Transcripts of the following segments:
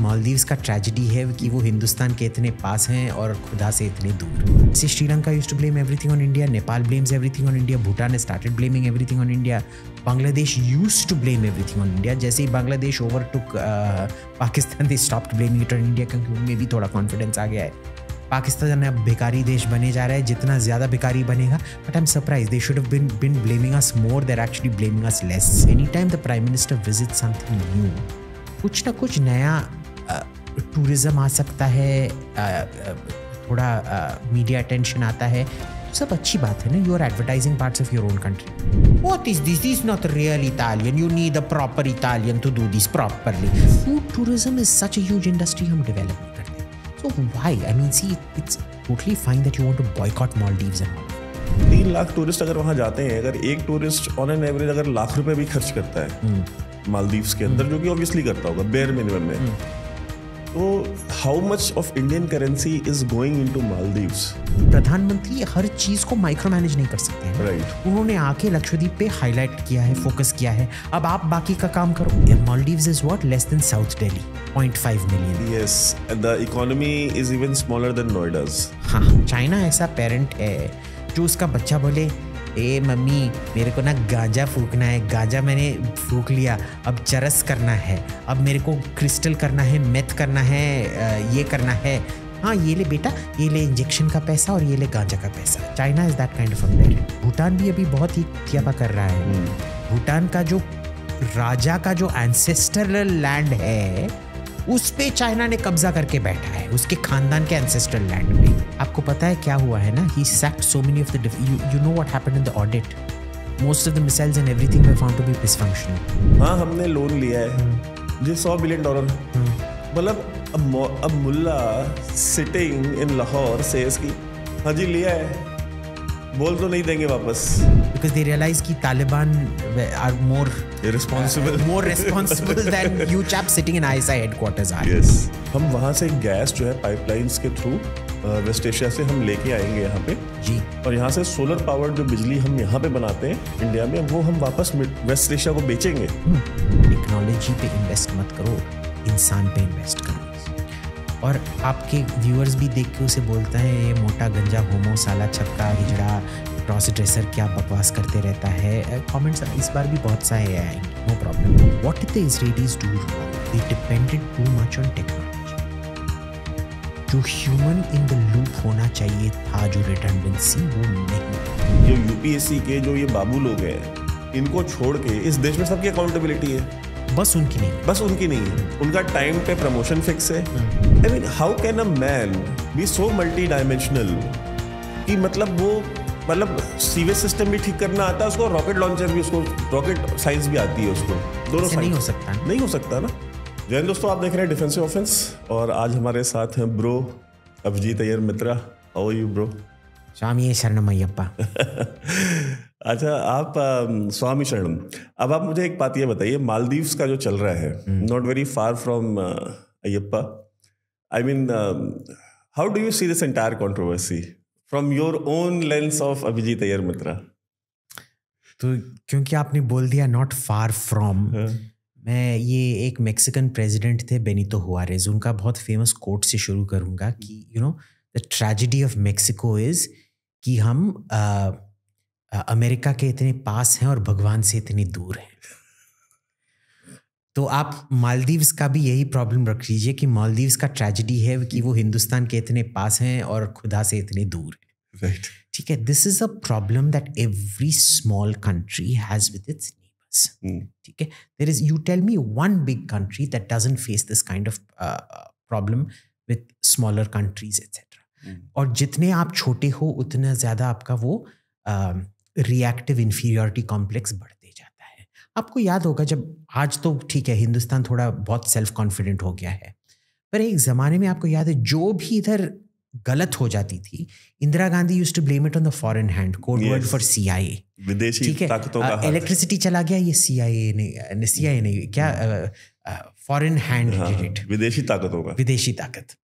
मालदीव्स का ट्रेजिडी है कि वो हिंदुस्तान के इतने पास हैं और खुदा से इतने दूर से Sri Lanka used to blame everything on India Nepal blames everything on India Bhutan ने started blaming everything on India Bangladesh used to blame everything on India जैसे ही Bangladesh over took Pakistan they stop blaming it on India क्योंकि उनमें भी थोड़ा कॉन्फिडेंस आ गया है पाकिस्तान अब भिकारी देश बने जा रहा है जितना ज़्यादा भिकारी बनेगा but I am surprise they should been been blaming us more there actually blaming us less any time the prime minister visit something new कुछ ना कुछ नया टूरिज्म आ सकता है थोड़ा मीडिया अटेंशन आता है सब अच्छी बात है ना you are advertising parts of your own country what is this is not real Italian you need a proper Italian to do this properly food tourism is such as industry हम develop नहीं करते so why I mean see it's totally fine that you want to boycott mall Maldives and all तीन lakh tourist अगर वहाँ जाते हैं अगर एक टूरिस्ट ऑन एन एवरेज अगर लाख रुपए भी खर्च करता है मालदीव्स हम्म। के अंदर हम्म। जो कि ऑब्वियसली करता होगा बेयर मिनिमम में हम्म। तो how much of Indian currency is going into Maldives प्रधानमंत्री हर चीज को माइक्रो मैनेज नहीं कर सकते हैं राइट right. उन्होंने आके लक्षद्वीप पे हाईलाइट किया है फोकस किया है अब आप बाकी का काम करो Maldives is what less than South Delhi 0.5 million yes the economy is even smaller than Noida's हां चाइना ऐसा पेरेंट है जो उसका बच्चा बोले ए मम्मी मेरे को ना गांजा फूकना है गांजा मैंने फूक लिया अब चरस करना है अब मेरे को क्रिस्टल करना है मेथ करना है ये करना है हाँ ये ले बेटा ये ले इंजेक्शन का पैसा और ये ले गांजा का पैसा China is that kind of a Bhutan भी अभी बहुत ही क्या कर रहा है हम्म। भूटान का जो राजा का जो एंसेस्टर लैंड है उस पे चाइना ने कब्जा करके बैठा है उसके खानदान के एंसेस्ट्रल लैंड में आपको पता है क्या हुआ है ना ही सैक्ट so many of the you know what happened in the audit most of the missiles and everything were found to be dysfunctional हां हमने लोन लिया है जो 100 बिलियन डॉलर मतलब अब अब मुल्ला सिटिंग इन लाहौर सेज की हां जी लिया है बोल तो नहीं देंगे वापस बिकॉज दे रियलाइज की Taliban are more responsible more responsible than you chap sitting in ISI headquarters are yes हम वहां से गैस जो है पाइपलाइंस के थ्रू वेस्ट एशिया से हम लेके आएंगे यहाँ पे जी और यहाँ से सोलर पावर जो बिजली हम यहाँ पे बनाते हैं इंडिया में वो हम वापस वेस्ट एशिया को बेचेंगे टेक्नोलॉजी hmm. पे इन्वेस्ट मत करो इंसान पे इन्वेस्ट और आपके व्यूअर्स भी देख के उसे बोलता है ये मोटा गंजा होमो साला छक्का हिजड़ा क्रॉस ड्रेसर क्या बकवास करते रहता है कमेंट्स इस बार भी बहुत सारे आए no problem what the Israelis do wrong they depended too much on technology जो ह्यूमन इन द लूप होना चाहिए था जो रिटर्नडेंसी वो नहीं जो यूपीएससी के जो ये बाबू लोग हैं इनको छोड़ के इस देश में सबकी अकाउंटेबिलिटी है बस उनकी नहीं बस उनकी नहीं उनका टाइम पे प्रमोशन फिक्स है I mean how can a man be so multi dimensional कि मतलब वो मतलब सीवेज सिस्टम भी ठीक करना आता है उसको रॉकेट लॉन्चर भी उसको रॉकेट साइंस भी आती है उसको दोनों नहीं हो सकता है? नहीं हो सकता ना जैन दोस्तों आप देख रहे हैं डिफेंसिव ऑफेंस और आज हमारे साथ हैं bro Abhijit Iyer Mitra oh you bro शामी शरण अय्यप्पा अच्छा आप स्वामी शरणम अब आप मुझे एक बात ये बताइए मालदीव्स का जो चल रहा है not very far from Ayyappa I mean how do you see this entire controversy from your own lens of Abhijit Iyer Mitra तो क्योंकि आपने बोल दिया नॉट फार फ्रॉम मैं ये एक मेक्सिकन प्रेसिडेंट थे बेनितो हुआरेज उनका बहुत फेमस कोट से शुरू करूँगा कि you know the tragedy of Mexico is कि हम uh, अमेरिका के इतने पास हैं और भगवान से इतनी दूर हैं तो आप मालदीव्स का भी यही प्रॉब्लम रख लीजिए कि मालदीव्स का ट्रेजिडी है कि वो हिंदुस्तान के इतने पास हैं और खुदा से इतने दूर हैं ठीक है this is a problem that every small country has with its neighbours ठीक है there is you tell me one big country that doesn't face this kind of problem with smaller countries etcetera और जितने आप छोटे हो उतना ज़्यादा आपका वो uh, रिएक्टिव इन्फीरियॉरिटी कॉम्प्लेक्स बढ़ते जाता है आपको याद होगा जब आज तो ठीक है हिंदुस्तान थोड़ा बहुत सेल्फ कॉन्फिडेंट हो गया है पर एक ज़माने में आपको याद है जो भी इधर गलत हो जाती थी Indira Gandhi used to blame it on the foreign hand code word for CIA विदेशी ठीक है इलेक्ट्रिसिटी चला गया ये ए ने ए ने क्या फॉरेन हाँ। हैंड हाँ, विदेशी ताकत होगा विदेशी ताकत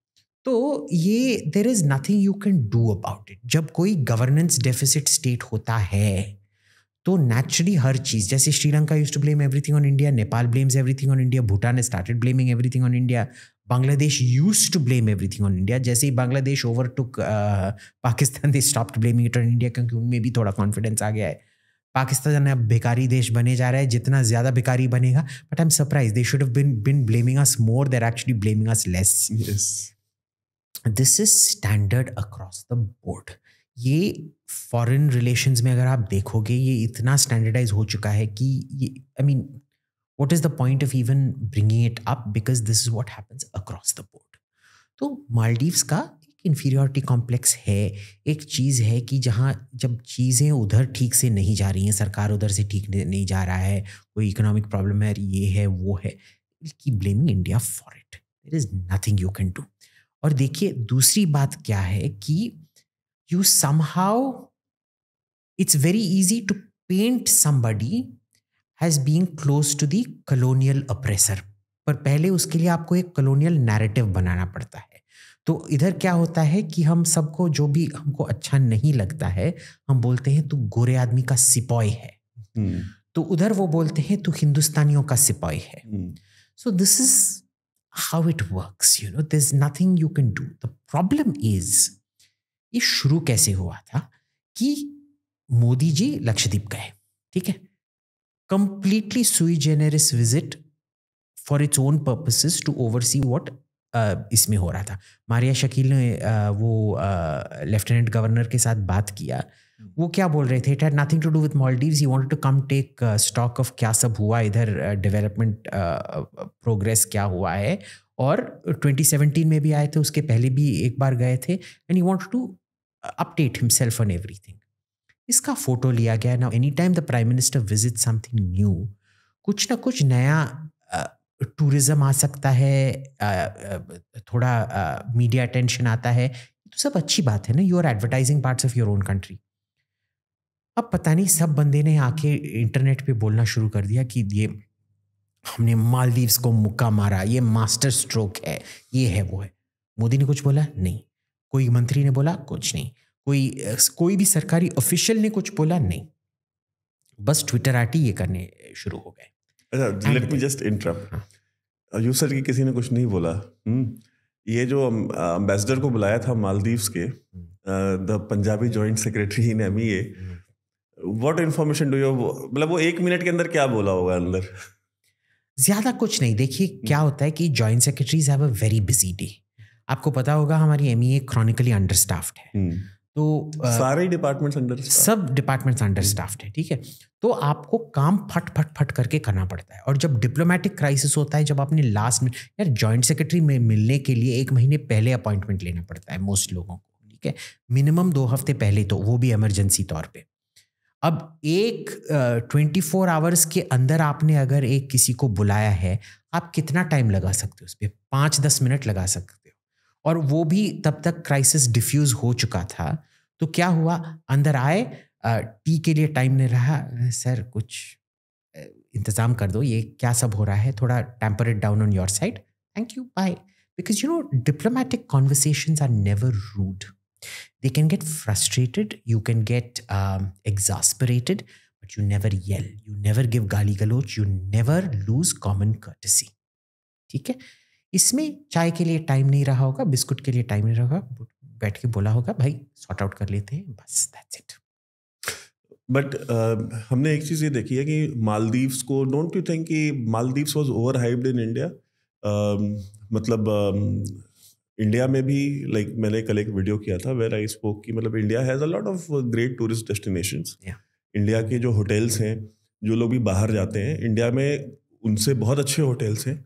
तो ये there is nothing you can do about it जब कोई गवर्नेंस डेफिसिट स्टेट होता है तो नेचुरली हर चीज़ जैसे Sri Lanka used to blame everything on India Nepal blames everything on India Bhutan started blaming everything on India Bangladesh used to blame everything on India जैसे ही Bangladesh over took Pakistan they stop blaming it on India क्योंकि उनमें भी थोड़ा कॉन्फिडेंस आ गया है पाकिस्तान अब भिकारी देश बने जा रहा है जितना ज़्यादा भिकारी बनेगा but I am surprise they should been been blaming us more there actually blaming us less this is standard across the board ये फॉरेन रिलेशंस में अगर आप देखोगे ये इतना स्टैंडर्डाइज हो चुका है कि ये I mean what is the point of even bringing it up because this is what happens across the board तो मालदीव्स का एक इन्फीरियॉरिटी कॉम्प्लेक्स है एक चीज़ है कि जहाँ जब चीज़ें उधर ठीक से नहीं जा रही हैं सरकार उधर से ठीक नहीं जा रहा है कोई इकोनॉमिक प्रॉब्लम है ये है वो है की blaming India for it there is nothing you can do और देखिए दूसरी बात क्या है कि you somehow it's very easy to paint somebody has being close to the colonial oppressor पर पहले उसके लिए आपको एक कलोनियल नैरेटिव बनाना पड़ता है तो इधर क्या होता है कि हम सबको जो भी हमको अच्छा नहीं लगता है हम बोलते हैं तू गोरे आदमी का सिपाही है hmm. तो उधर वो बोलते हैं तू हिंदुस्तानियों का सिपाही है so this is how it works you know there's nothing you can do the problem is ये शुरू कैसे हुआ था कि मोदी जी लक्षद्वीप गए ठीक है completely sui generis visit for its own purposes to oversee what इसमें हो रहा था मारिया शकील ने आ, uh, वो लेफ्टिनेंट uh, गवर्नर के साथ बात किया Hmm. वो क्या बोल रहे थे it had nothing to do with Maldive he want to come take stock of क्या सब हुआ इधर development uh, progress uh, uh, क्या हुआ है और 2017 में भी आए थे उसके पहले भी एक बार गए थे and he want to update himself on thing इसका फोटो लिया गया ना any time the prime minister visit something new कुछ ना कुछ नया टूरिज्म आ सकता है थोड़ा मीडिया अटेंशन आता है तो सब अच्छी बात है ना you are advertising parts of your own country अब पता नहीं सब बंदे ने आके इंटरनेट पे बोलना शुरू कर दिया कि ये हमने मालदीव्स को मुक्का मारा ये मास्टर स्ट्रोक है ये है वो है मोदी ने कुछ बोला नहीं कोई मंत्री ने बोला कुछ नहीं कोई कोई भी सरकारी ऑफिशियल ने कुछ बोला नहीं बस ट्विटर आटी ये करने शुरू हो गए अच्छा लेट मी जस्ट सर की किसी ने कुछ नहीं बोला हम्म। ये जो अम्बेसडर को बुलाया था मालदीव्स के the Punjabi joint secretary in M what information do you मतलब वो एक मिनट के अंदर क्या बोला होगा अंदर ज़्यादा कुछ नहीं देखिए क्या होता है कि joint secretaries have a very busy day आपको पता होगा हमारी M E A chronically understaffed है हम्म। तो सारे डिपार्टमेंट्स अंडर सब डिपार्टमेंट्स अंडर स्टाफ्ड है ठीक है तो आपको काम फट फट फट करके करना पड़ता है और जब डिप्लोमेटिक क्राइसिस होता है जब आपने लास्ट में यार जॉइंट सेक्रेटरी में मिलने के लिए एक महीने पहले अपॉइंटमेंट लेना पड़ता है मोस्ट लोगों को ठीक है मिनिमम दो हफ्ते पहले तो वो भी एमरजेंसी तौर पर अब एक ट्वेंटी फोर आवर्स के अंदर आपने अगर एक किसी को बुलाया है आप कितना टाइम लगा सकते हो उस पर पाँच दस मिनट लगा सकते हो और वो भी तब तक क्राइसिस डिफ्यूज़ हो चुका था तो क्या हुआ अंदर आए टी के लिए टाइम नहीं रहा सर कुछ इंतज़ाम कर दो ये क्या सब हो रहा है थोड़ा tempered down on your side thank you bye because you know diplomatic conversation are never rude They can get frustrated, you can get um, exasperated, but you never yell, you never give गाली गलोच, you never lose common courtesy. ठीक है इसमें चाय के लिए time नहीं रहा होगा बिस्कुट के लिए टाइम नहीं रहा होगा बैठ के बोला होगा भाई सॉर्ट आउट कर लेते हैं बस दैट्स इट बट uh, हमने एक चीज़ ये देखी है कि मालदीव्स को डोंट यू थिंक कि Maldives was overhyped in India मतलब uh, इंडिया में भी लाइक like, मैंने कल एक वीडियो किया था वेर आई स्पोक कि मतलब India has a lot of great tourist destination India के जो होटल्स हैं जो लोग भी बाहर जाते हैं इंडिया में उनसे बहुत अच्छे होटल्स हैं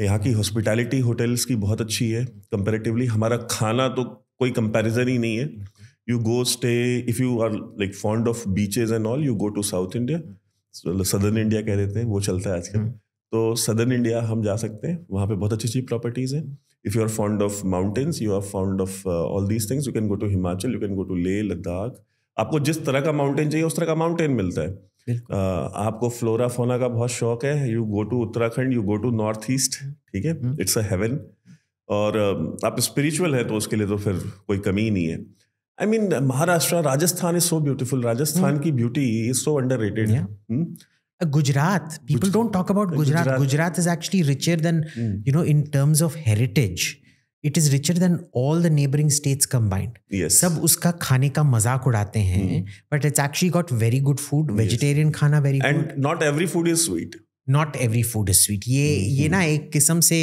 यहाँ की हॉस्पिटैलिटी होटल्स की बहुत अच्छी है कंपेरेटिवली हमारा खाना तो कोई कंपेरिजन ही नहीं है you go stay if you are like fond of beaches and all you go to south India southern India कह देते हैं वो चलता है आजकल hmm. तो सदर्न इंडिया हम जा सकते हैं वहाँ पे बहुत अच्छी अच्छी प्रॉपर्टीज़ हैं if you are fond of mountains you are fond of uh, all these things you can go to himachal you can go to leh ladakh आपको जिस तरह का माउंटेन चाहिए उस तरह का माउंटेन मिलता है आ, uh, आपको फ्लोरा फोना का बहुत शौक है you go to Uttarakhand you go to north east ठीक है इट्स अ हेवन और um, आप स्पिरिचुअल हैं तो उसके लिए तो फिर कोई कमी ही नहीं है I mean Maharashtra Rajasthan is so beautiful Rajasthan हम्म। की beauty is so underrated Gujarat people don't talk about Gujarat Gujarat is actually richer than you know in terms of heritage it is richer than all the neighbouring states combined सब उसका खाने का मजाक उड़ाते हैं but it's actually got very good food vegetarian खाना very good not every food is sweet not every food is sweet ये hmm. ये ना एक किस्म से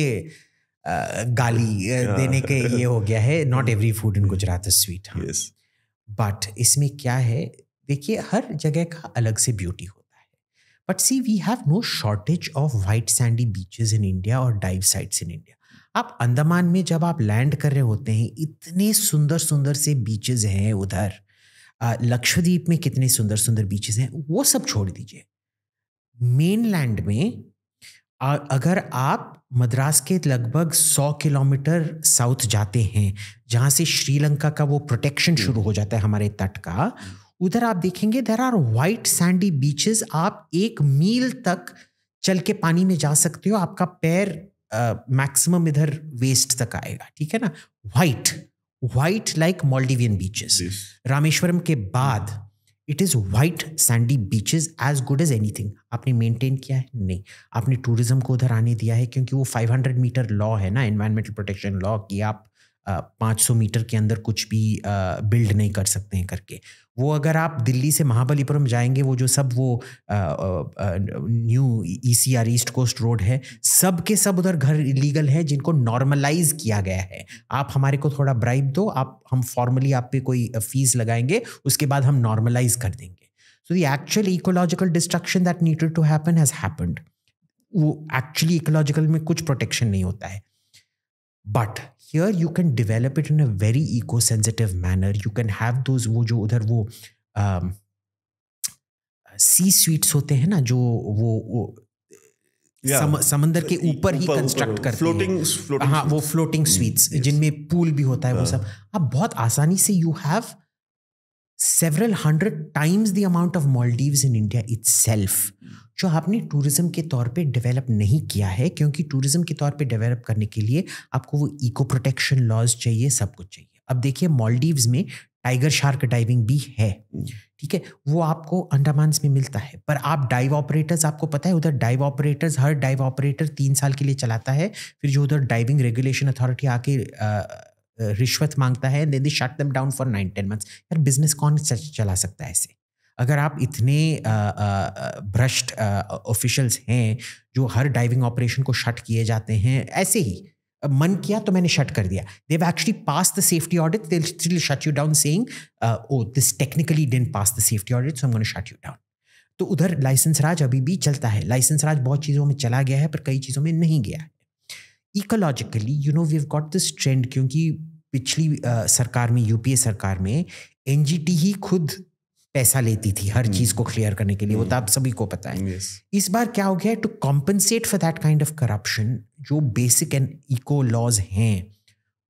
uh, गाली uh, हाँ. देने के ये हो गया है not every food in Gujarat is sweet but इसमें क्या है देखिए हर जगह का अलग से ब्यूटी हो but see we have no shortage of white sandy beaches in India और डाइव sites इन इंडिया आप अंडमान में जब आप लैंड कर रहे होते हैं इतने सुंदर सुंदर से बीचेस हैं उधर लक्षद्वीप में कितने सुंदर सुंदर बीचेस हैं वो सब छोड़ दीजिए मेनलैंड में अगर आप मद्रास के लगभग 100 किलोमीटर साउथ जाते हैं जहाँ से श्रीलंका का वो प्रोटेक्शन शुरू हो जाता है हमारे तट का उधर आप देखेंगे there are white sandy beaches आप एक मील तक चल के पानी में जा सकते हो आपका पैर मैक्सिमम इधर वेस्ट तक आएगा ठीक है ना white white like Maldivian beaches Rameswaram के बाद it is white sandy beaches as good as anything आपने मेंटेन किया है नहीं आपने टूरिज्म को उधर आने दिया है क्योंकि वो 500 मीटर लॉ है ना एनवायरमेंटल प्रोटेक्शन लॉ कि आप 500 मीटर के अंदर कुछ भी बिल्ड नहीं कर सकते हैं करके वो अगर आप दिल्ली से महाबलीपुरम जाएंगे वो जो सब वो new E C R east coast road है सब के सब उधर घर इलीगल है जिनको नॉर्मलाइज किया गया है आप हमारे को थोड़ा ब्राइब दो आप हम फॉर्मली आप पे कोई फीस लगाएंगे उसके बाद हम नॉर्मलाइज कर देंगे so the actual ecological destruction that needed to happen has happened वो एक्चुअली इकोलॉजिकल में कुछ प्रोटेक्शन नहीं होता है but here you can develop it in a very eco sensitive manner you can have those वो जो उधर वो सी स्वीट्स होते हैं ना जो वो, वो Yeah. सम, समंदर के ऊपर ही कंस्ट्रक्ट करते floating, हैं floating हाँ वो फ्लोटिंग स्वीट्स yes. जिनमें पूल भी होता है yeah. वो सब अब बहुत आसानी से you have several hundred times the amount of Maldives in India itself. जो आपने टूरिज़्म के तौर पे डेवलप नहीं किया है क्योंकि टूरिज़्म के तौर पे डेवलप करने के लिए आपको वो इको प्रोटेक्शन लॉज चाहिए सब कुछ चाहिए अब देखिए मॉलडीव्स में टाइगर शार्क डाइविंग भी है हम्म। ठीक है वो आपको अंडामान्स में मिलता है पर आप डाइव ऑपरेटर्स आपको पता है उधर डाइव ऑपरेटर्स हर डाइव ऑपरेटर तीन साल के लिए चलाता है फिर जो उधर डाइविंग रेगुलेशन अथॉरिटी आके रिश्वत मांगता है they shut them down for nine ten months यार बिजनेस कौन चला सकता है ऐसे अगर आप इतने भ्रष्ट ऑफिशल्स हैं जो हर डाइविंग ऑपरेशन को शट किए जाते हैं ऐसे ही मन किया तो मैंने शट कर दिया they actually pass the safety audit they shut you down saying oh this technically didn't pass the safety audit so मैंने शट यू डाउन तो उधर लाइसेंस राज अभी भी चलता है लाइसेंस राज बहुत चीज़ों में चला गया है पर कई चीज़ों में नहीं गया है ecologically you know we got this trend क्योंकि पिछली uh, सरकार में यूपीए सरकार में एनजीटी ही खुद पैसा लेती थी हर चीज हम्म। को क्लियर करने के लिए वो तो आप हम्म। सभी को पता है इस बार क्या हो गया to compensate for that kind of corruption जो बेसिक एंड इको लॉज हैं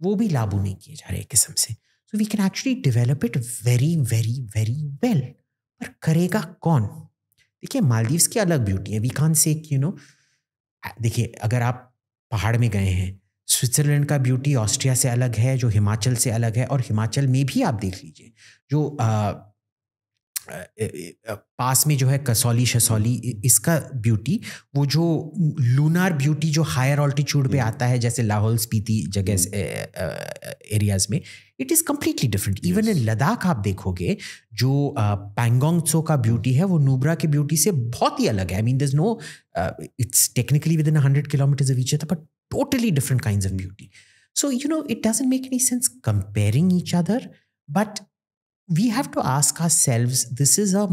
वो भी लागू नहीं किए जा रहे किस्म से so we can actually develop it very very very well पर करेगा कौन देखिए मालदीव्स की अलग ब्यूटी है वी कान से यू नो देखिए अगर आप पहाड़ में गए हैं स्विट्जरलैंड का ब्यूटी ऑस्ट्रिया से अलग है जो हिमाचल से अलग है और हिमाचल में भी आप देख लीजिए जो आ, पास में जो है कसौली शसौली इसका ब्यूटी वो जो लूनार ब्यूटी जो हायर ऑल्टीट्यूड पे हम्म। आता है जैसे लाहौल स्पीति जगह हम्म। एरियाज में it is completely different even in Ladakh आप देखोगे जो पैंगोंगसो का ब्यूटी है वो नूबरा के ब्यूटी से बहुत ही अलग है I mean does no it's technically within hundred kilometres of each but totally different kind of beauty so you know it doesn't make any sense comparing each other but we have to ask ourselves this is a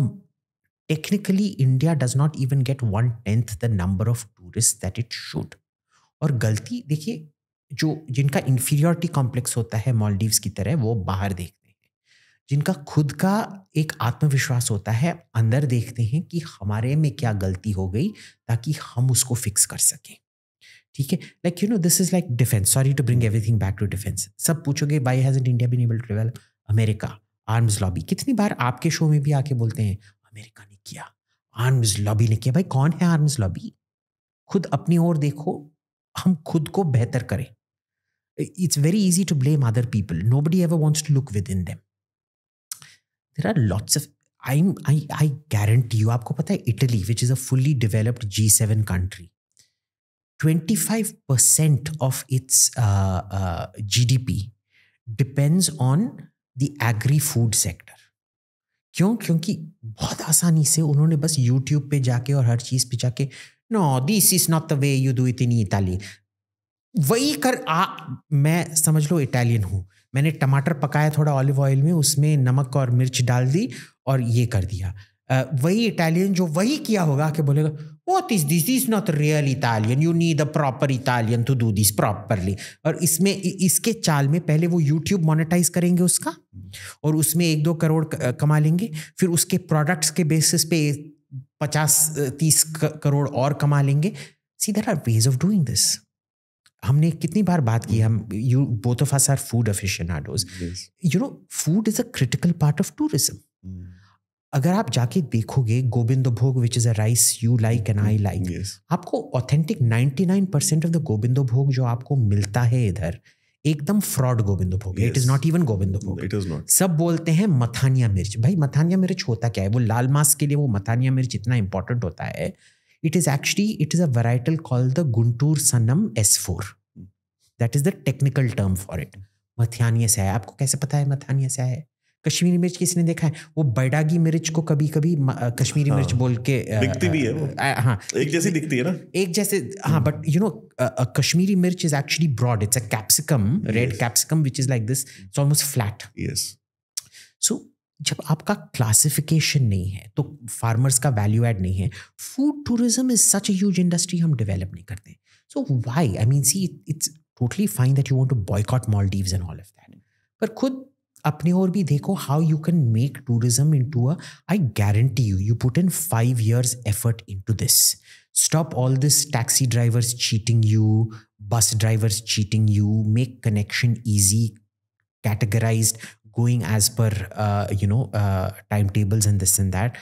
technically India does not even get one tenth the number of tourists that it should. और गलती देखिए जो जिनका inferiority complex होता है Maldives की तरह वो बाहर देखते हैं जिनका खुद का एक आत्मविश्वास होता है अंदर देखते हैं कि हमारे में क्या गलती हो गई ताकि हम उसको फिक्स कर सकें ठीक है like you know this is like defence sorry to bring everything back to defence सब पूछोगे why has India been able to America arms lobby कितनी बार आपके शो में भी आके बोलते हैं अमेरिका ने किया आर्म्स लॉबी ने किया भाई कौन है आर्म्स लॉबी खुद अपनी ओर देखो हम खुद को बेहतर करें it's very easy to blame other people nobody ever wants to look within them there are lots of I I I guarantee you आपको पता है Italy which is a fully developed G seven country twenty five percent of its G D P depends on the agri food sector क्यों क्योंकि बहुत आसानी से उन्होंने बस यूट्यूब पे जाके और हर चीज़ पे जाके no this is not the way you do it in Italy वही कर आ मैं समझ लो इटालियन हूं मैंने टमाटर पकाया थोड़ा ऑलिव ऑयल में उसमें नमक और मिर्च डाल दी और ये कर दिया वही इटालियन जो वही किया होगा कि बोलेगा what is this is not real Italian you need a proper Italian to do this properly और इसमें इसके चाल में पहले वो यूट्यूब मोनेटाइज करेंगे उसका और उसमें एक दो करोड़ कमा लेंगे फिर उसके प्रोडक्ट्स के बेसिस पे पचास तीस करोड़ और कमा लेंगे see there are ways of doing this हमने कितनी बार बात की हम you both of us are food aficionados you know food is a critical part of tourism अगर आप जाके देखोगे Govind Bhog which is a rice you like and I like आपको authentic 99 percent of the Govind Bhog जो आपको मिलता है इधर एकदम fraud Govind Bhog it is not even Govind Bhog it is not सब बोलते हैं मथानिया मिर्च भाई मथानिया मिर्च होता क्या है वो लाल मास के लिए वो मथानिया मिर्च इतना इंपॉर्टेंट होता है it is actually it is a varietal call the Guntur Sannam S four that is the technical term for it Mathania से है आपको कैसे पता है मथानिया से है कश्मीरी मिर्च किसी ने देखा है वो बैडागी मिर्च को कभी कभी कश्मीरी हाँ, मिर्च बोल के दिखती भी है वो हाँ एक जैसी दिखती है ना एक जैसे हाँ but you know Kashmiri mirch is actually broad it's a capsicum red capsicum which is like this it's almost flat yes so जब आपका क्लासिफिकेशन नहीं है तो फार्मर्स का वैल्यू एड नहीं है food tourism is such as industry हम डेवलप नहीं करते so why I mean see it's totally fine that you want to boycott Mal and all of that पर खुद अपने और भी देखो how you can make tourism into a I guarantee you you put in five years effort into this stop all this taxi drivers cheating you bus drivers cheating you make connection easy categorise going as पर you know timetables in this in that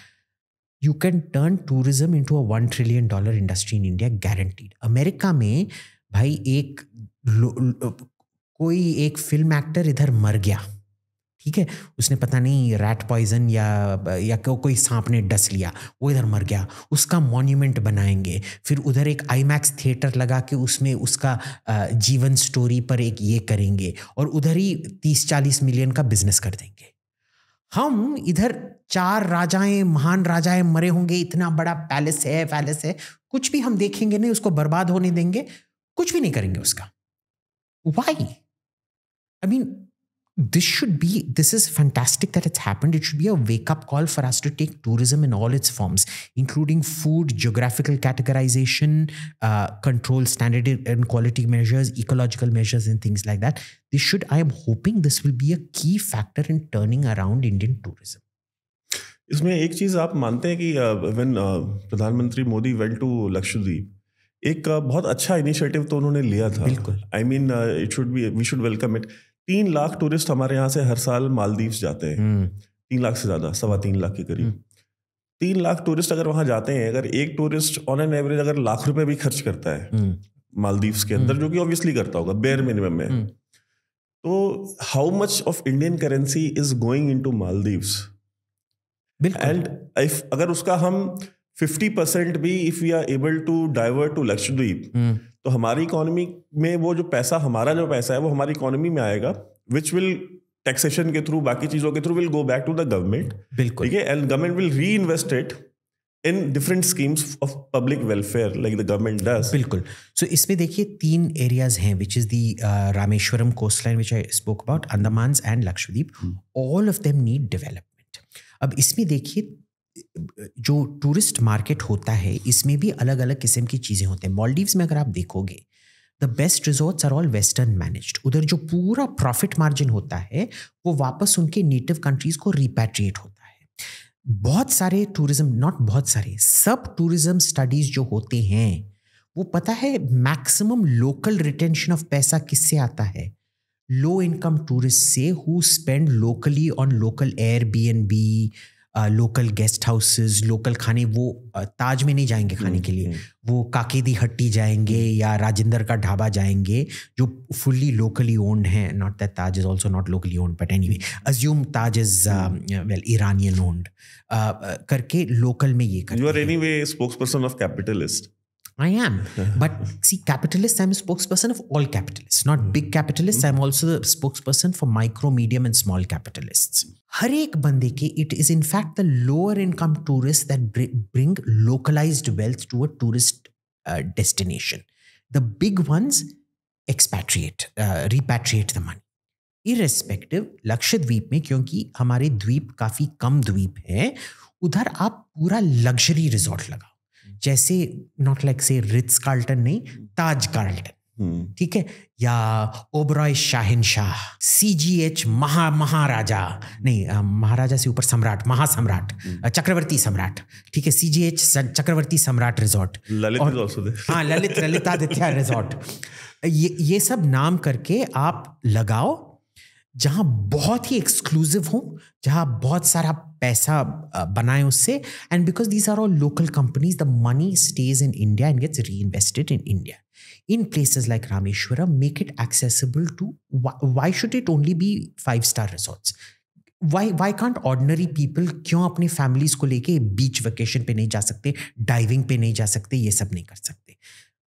you can turn tourism into a one trillion dollar industry in India guaranteed America में भाई एक कोई एक film actor इधर मर गया ठीक है उसने पता नहीं रैट पॉइजन या या को, कोई सांप ने डस लिया वो इधर मर गया उसका मॉन्यूमेंट बनाएंगे फिर उधर एक आईमैक्स थिएटर लगा के उसमें उसका जीवन स्टोरी पर एक ये करेंगे और उधर ही तीस चालीस मिलियन का बिजनेस कर देंगे हम इधर चार राजाएं महान राजाएं मरे होंगे इतना बड़ा पैलेस है पैलेस है कुछ भी हम देखेंगे नहीं उसको बर्बाद होने देंगे कुछ भी नहीं करेंगे उसका why I mean this should be this is fantastic that it's happened it should be a wake up call for us to take tourism in all its forms including food geographical categorization uh, control standard and quality measures ecological measures and things like that this should i am hoping this will be a key factor in turning around indian tourism इसमें एक चीज़ आप मानते हैं कि even uh, uh, प्रधानमंत्री Modi well to Lakshadweep एक uh, बहुत अच्छा इनिशिएटिव तो उन्होंने लिया था I mean it should be we should welcome it तीन लाख टूरिस्ट हमारे यहाँ से हर साल मालदीव जाते हैं हम्म। तीन लाख से ज्यादा सवा तीन लाख के करीब हम्म। तीन लाख टूरिस्ट अगर वहां जाते हैं अगर एक टूरिस्ट ऑन एन एवरेज अगर लाख रुपए भी खर्च करता है हम्म। मालदीव्स के अंदर जो कि ऑब्वियसली करता होगा बेयर मिनिमम में तो how much of Indian currency is going into Maldives and अगर उसका हम फिफ्टी परसेंट भी if we are able to divert to Lakshadweep तो हमारी इकोनॉमी में वो जो पैसा हमारा जो पैसा है वो हमारी इकोनॉमी में आएगा विच विल टैक्सेशन के थ्रू बाकी चीजों के through will go back to the government बिल्कुल ठीक है and government will reinvested in different schemes of public welfare like the government does बिल्कुल सो इसमें देखिए तीन एरियाज हैं which is the Rameswaram coastline which I spoke about Andaman and Lakshadweep all of them need development अब इसमें देखिए जो tourist market होता है इसमें भी अलग अलग किस्म की चीज़ें होते हैं मॉलडीव्स में अगर आप देखोगे the best resorts are all western managed उधर जो पूरा प्रॉफिट मार्जिन होता है वो वापस उनके नेटिव कंट्रीज़ को रिपैट्रिएट होता है बहुत सारे टूरिज्म नॉट बहुत सारे सब टूरिज्म स्टडीज़ जो होते हैं वो पता है मैक्सिमम लोकल रिटेंशन ऑफ पैसा किससे आता है लो इनकम टूरिस्ट से who spend locally on local Airbnb local guest houses local खाने वो ताज में नहीं जाएंगे खाने हम्म, के लिए हम्म। वो काकेदी हट्टी जाएंगे हम्म। या राजेंद्र का ढाबा जाएंगे जो फुल्ली लोकली ओन्ड हैं not that Taj is also not locally owned but anyway assume Taj is well Iranian owned करके लोकल में ये you are anyway spokesperson of capitalist I am. But see, capitalists, I'm a spokesperson of all capitalists, not big capitalists. I'm also a spokesperson for micro, medium, and small capitalists. हर एक बंदे के it is in fact the lower income tourist that bring localised wealth to a tourist destination the big ones expatriate repatriate the money irrespective Lakshadweep में क्योंकि हमारे द्वीप काफ़ी कम द्वीप हैं उधर आप पूरा लग्जरी रिजॉर्ट लगाओ जैसे नॉट लाइक से रिट्स कार्ल्टन नहीं ताज कार्ल्टन हम्म। ठीक है या ओबरॉय शाहिनशाह सी जी एच महा महाराजा नहीं महाराजा से ऊपर सम्राट महासम्राट हम्म। चक्रवर्ती सम्राट ठीक है सी जी एच चक्रवर्ती सम्राट रिजॉर्ट हाँ ललित ललितादित्य रिजॉर्ट ये ये सब नाम करके आप लगाओ जहां बहुत ही एक्सक्लूसिव हो जहां बहुत सारा पैसा बनाए उससे and because these are all local companies the money stays in India and gets reinvested in India in places like Rameswaram make it accessible to why should it only be five star resorts why Why why can't ordinary people क्यों अपनी families को लेके बीच vacation पे नहीं जा सकते diving पे नहीं जा सकते ये सब नहीं कर सकते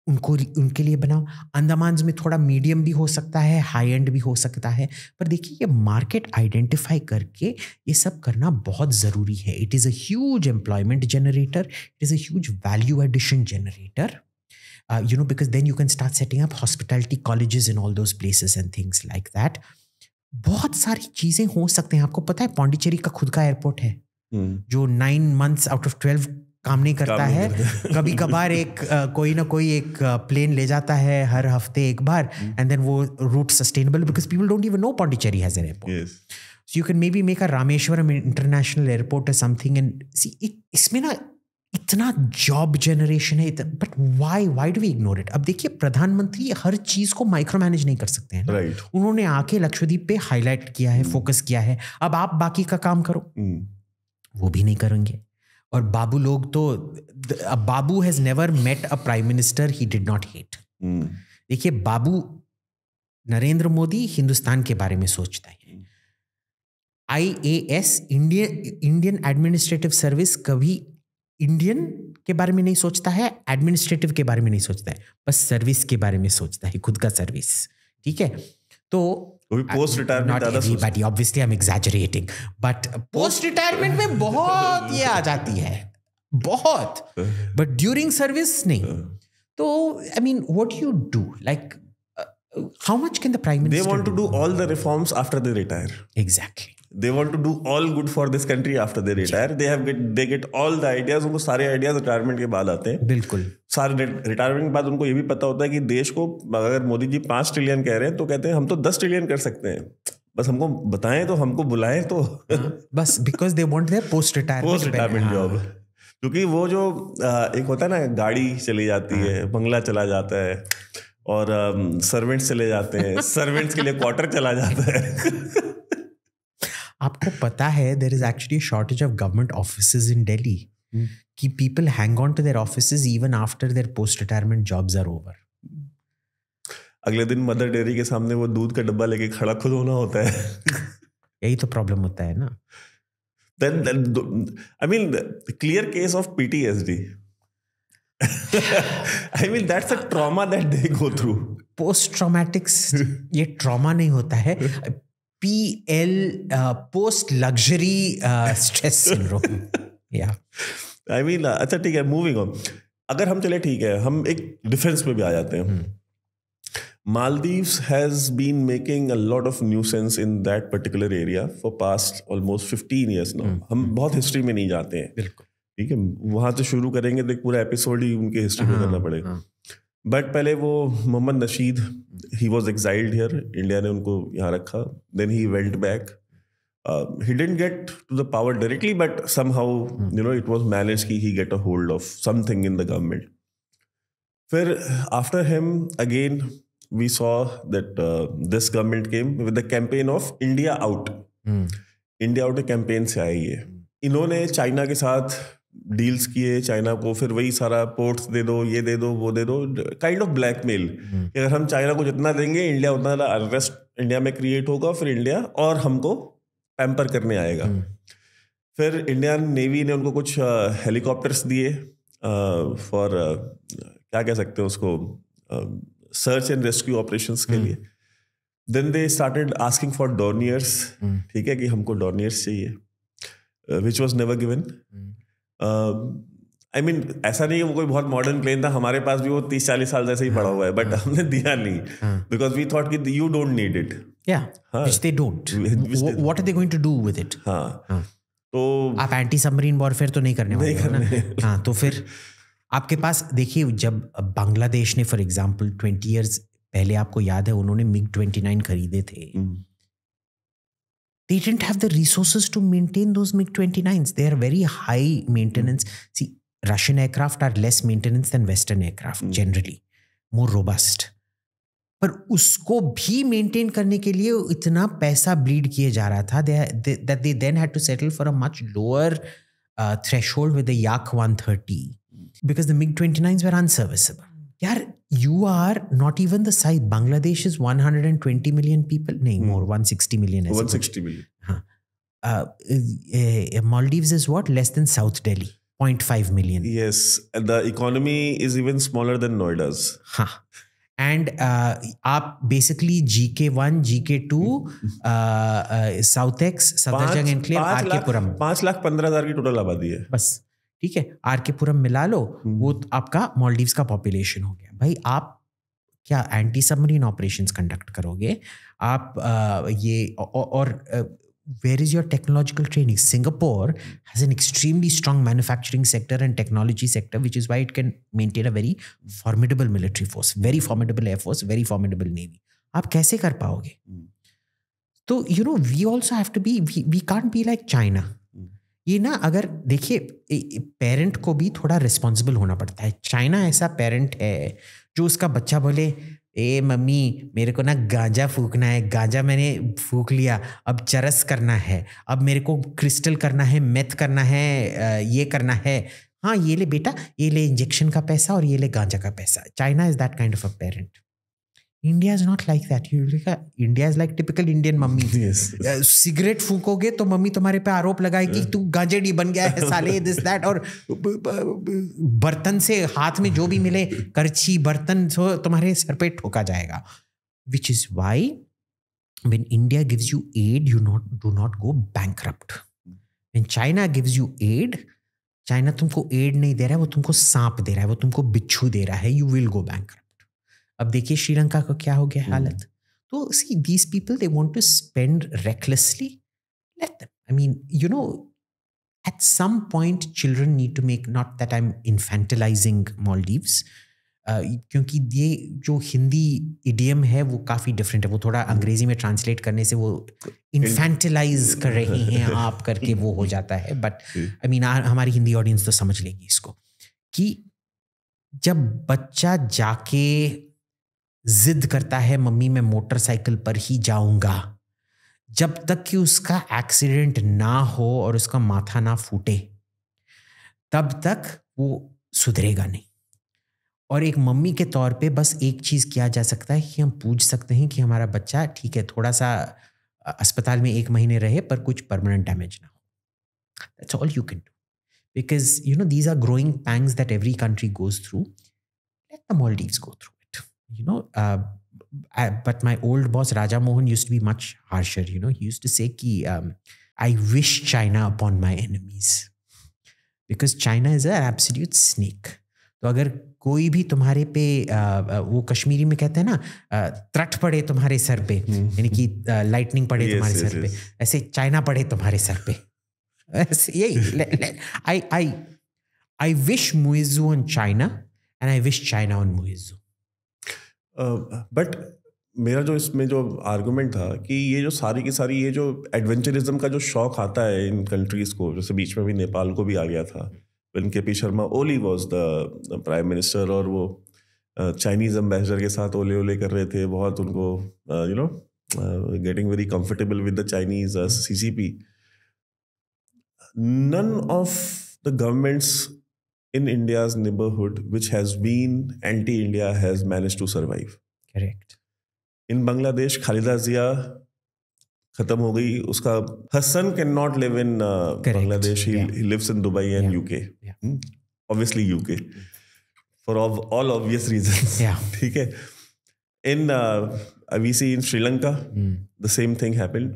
उनको उनके लिए बनाओ अंदामान में थोड़ा मीडियम भी हो सकता है हाई एंड भी हो सकता है पर देखिए ये मार्केट आइडेंटिफाई करके ये सब करना बहुत ज़रूरी है it is a huge employment generator it is a huge value addition generator you know because then you can start setting up hospitality colleges in all those places and things like that बहुत सारी चीज़ें हो सकते हैं आपको पता है पाण्डिचेरी का खुद का एयरपोर्ट है hmm. जो nine months out of twelve काम नहीं करता काम नहीं है कभी कभार एक आ, कोई ना कोई एक प्लेन ले जाता है हर हफ्ते एक बार एंड हम्म। देन वो route sustainable because people don't even know Pondicherry has an airport so you can maybe make a Rameswaram international airport और समथिंग एंड सी इसमें ना इतना जॉब जनरेशन है but why why do we ignore it अब देखिए प्रधानमंत्री हर चीज को माइक्रो मैनेज नहीं कर सकते हैं right. उन्होंने आके लक्षद्वीप पे हाईलाइट किया है फोकस हम्म। किया है अब आप बाकी का काम करो हम्म। वो भी नहीं करेंगे और बाबू लोग तो babu has never met a prime minister he did not hate देखिए बाबू नरेंद्र मोदी हिंदुस्तान के बारे में सोचता है I A S Indian Indian administrative service कभी इंडियन के बारे में नहीं सोचता है एडमिनिस्ट्रेटिव के बारे में नहीं सोचता है बस सर्विस के बारे में सोचता है खुद का सर्विस ठीक है तो वो भी पोस्ट रिटायरमेंट ज्यादा everybody obviously I am exaggerating but post retirement में बहुत ये आ जाती है बहुत बट ड्यूरिंग सर्विस नहीं हाँ। तो I mean what you do like how much can the prime minister they want to do all the reforms after they retire exactly they want to do all good for this country after they retire they have get they get all the ideas उनको सारे ideas retirement के बाद आते हैं बिल्कुल सारे retirement के बाद उनको ये भी पता होता है कि देश को अगर मोदी जी पांच ट्रिलियन कह रहे हैं तो कहते हैं हम तो दस ट्रिलियन कर सकते हैं बस हमको बताएं तो हमको बुलाएं तो हाँ, बस because they want their post retirement post retirement job क्योंकि वो जो एक होता है ना गाड़ी चली जाती हाँ। है बंगला चला जाता है और सर्वेंट्स चले जाते हैं सर्वेंट्स के लिए क्वार्टर चला जाता है आपको पता है there is actually shortage of government office in Delhi कि people hang on to their office even after their post retirement jobs are over अगले दिन मदर डेयरी के सामने वो दूध का डब्बा लेके खड़ा खुद होना होता है यही तो प्रॉब्लम होता है ना then, then I mean, clear case of PTSD. I mean, that's a trauma that they go through. Post traumatics ये ट्रॉमा नहीं होता है P L post luxury stress syndrome या आई मीन अच्छा ठीक है मूविंग ऑन अगर हम चले ठीक है हम एक डिफेंस में भी आ जाते हैं hmm. Maldives has been making a lot of nuisance in that particular area for past almost 15 years now. mm हम बहुत हिस्ट्री में नहीं जाते हैं बिल्कुल ठीक है वहां से शुरू करेंगे तो पूरा एपिसोड ही उनके हिस्ट्री में हाँ, करना पड़ेगा हाँ। बट पहले वो Mohamed Nasheed he was exiled here India ने उनको यहाँ रखा then he went back he didn't get to the power directly but somehow you know it was manage की he get a hold of something in the government फिर after him again we saw that this government came with the campaign of India out India out campaign से आई ये hmm. इन्होंने China hmm. के साथ deals किए China को फिर वही सारा पोर्ट्स दे दो ये दे दो वो दे दो काइंड ऑफ ब्लैकमेल अगर हम चाइना को जितना देंगे इंडिया उतना अनरेस्ट इंडिया में क्रिएट होगा फिर इंडिया और हमको पैम्पर करने आएगा हम्म। फिर इंडियन नेवी ने उनको कुछ हेलीकॉप्टर्स दिए फॉर क्या कह सकते हैं उसको सर्च एंड रेस्क्यू ऑपरेशन के हम्म। लिए then they started asking for Dorniers ठीक है कि हमको डोर्नियर्स चाहिए which was never given I um, I mean mean, ऐसा नहीं है वो कोई बहुत मॉडर्न प्लेन था हमारे पास भी वो तीस चालीस साल जैसे ही पड़ा हुआ है बट हाँ। हमने दिया नहीं बिकॉज वी थॉट की यू डोंट नीड इट या are they going to do with it तो आप एंटी सबमरीन वॉरफेयर तो नहीं करने वाले हाँ तो फिर आपके पास देखिए जब बांग्लादेश ने फॉर एग्जाम्पल ट्वेंटी ईयर्स पहले आपको याद है उन्होंने मिग ट्वेंटी नाइन खरीदे थे hmm. they didn't have the resources to maintain those MiG-29s. They are very high maintenance. See, Russian aircraft are less maintenance than Western aircraft, hmm. generally. More robust. But usko bhi maintain karne ke liye itna paisa bleed kia ja raha tha, that they then had to settle for a much lower uh, threshold with the Yak-130. Hmm. Because the MiG-29s were unserviceable. Hmm. Yaar, you are not even the size Bangladesh is 120 million people नहीं more 160 million है 160 million Maldives is what less than South Delhi 0.5 million yes the economy is even smaller than Noida's हां and आप basically GK one GK two South Ex Safdarjung enclave RK Puram पांच लाख पंद्रह हजार की total आबादी है बस ठीक है पुरम मिला लो वो hmm. आपका मॉलडीव का पॉपुलेशन हो गया भाई आप क्या एंटी सबमरीन ऑपरेशन कंडक्ट करोगे आप आ, ये और where is your technological training Singapore has an extremely strong manufacturing sector and technology sector which is why it can maintain a very formidable military force very formidable force very formidable navy आप कैसे कर पाओगे hmm. तो you know we also have to be we can't be like China ये ना अगर देखिए parent को भी थोड़ा रिस्पॉन्सिबल होना पड़ता है चाइना ऐसा पेरेंट है जो उसका बच्चा बोले ए मम्मी मेरे को ना गांजा फूकना है गांजा मैंने फूक लिया अब चरस करना है अब मेरे को क्रिस्टल करना है मेथ करना है ये करना है हाँ ये ले बेटा ये ले इंजेक्शन का पैसा और ये ले गांजा का पैसा China is that kind of a parent India is not like that you लिखा India is like typical Indian mummy cigarette फूकोगे तो मम्मी तुम्हारे पे आरोप लगाएगी तू गांजेडी बन गया है साले दिस दैट और बर्तन से हाथ में जो भी मिले करछी बर्तन तुम्हारे सर पे ठोका जाएगा which is why when India gives you aid, you not do not go bankrupt. When China gives you aid China तुमको एड नहीं दे रहा है वो तुमको सांप दे रहा है वो तुमको बिच्छू दे रहा है यू विल गो बैंक अब देखिए श्रीलंका का क्या हो गया हम्म। हालत तो see these people they want to spend recklessly let I mean you know at some point children need to make not that i'm infantilizing maldives Uh, क्योंकि ये जो हिंदी इडियम है वो काफ़ी डिफरेंट है वो थोड़ा हम्म। अंग्रेजी में ट्रांसलेट करने से वो इन्फेंटिलाइज कर रहे हैं आप करके वो हो जाता है बट आई मीन हमारी हिंदी ऑडियंस तो समझ लेगी इसको कि जब बच्चा जाके जिद करता है मम्मी मैं मोटरसाइकिल पर ही जाऊंगा जब तक कि उसका एक्सीडेंट ना हो और उसका माथा ना फूटे तब तक वो सुधरेगा नहीं और एक मम्मी के तौर पे बस एक चीज़ किया जा सकता है कि हम पूछ सकते हैं कि हमारा बच्चा ठीक है थोड़ा सा अस्पताल में एक महीने रहे पर कुछ परमानेंट डैमेज ना हो that's all you can do because you know these are growing pangs that every country goes through let the Maldives go through you know, uh, I, but my old boss Raja Mohan used to be much harsher. You know, he used to say, "Ki, um, I wish China upon my enemies," because China is an absolute snake. तो अगर कोई भी तुम्हारे पे आ, वो कश्मीरी में कहते हैं ना त्रट पड़े तुम्हारे सर पे यानी कि लाइटनिंग पड़े yes, तुम्हारे yes, सर yes. पे ऐसे चाइना पड़े तुम्हारे सर पे यही I I I wish Muizzu on China and I wish China on Muizzu but मेरा जो इसमें जो आर्गूमेंट था कि ये जो सारी की सारी ये जो एडवेंचरिज्म का जो शौक आता है इन कंट्रीज़ को जैसे बीच में भी नेपाल को भी आ गया था when K P Sharma Oli was the prime minister और वो चाइनीज़ एम्बेसडर के साथ ओले ओले कर रहे थे बहुत उनको you know getting very comfortable with the Chinese C C P none of the governments in India's neighborhood, which has been anti India, has managed to survive. Correct. In Bangladesh, Khalida Zia खत्म हो गई उसका Hasan can not live in Bangladesh he lives in Dubai and UK obviously UK for all obvious reasons ठीक है in we see in Sri Lanka the same thing happened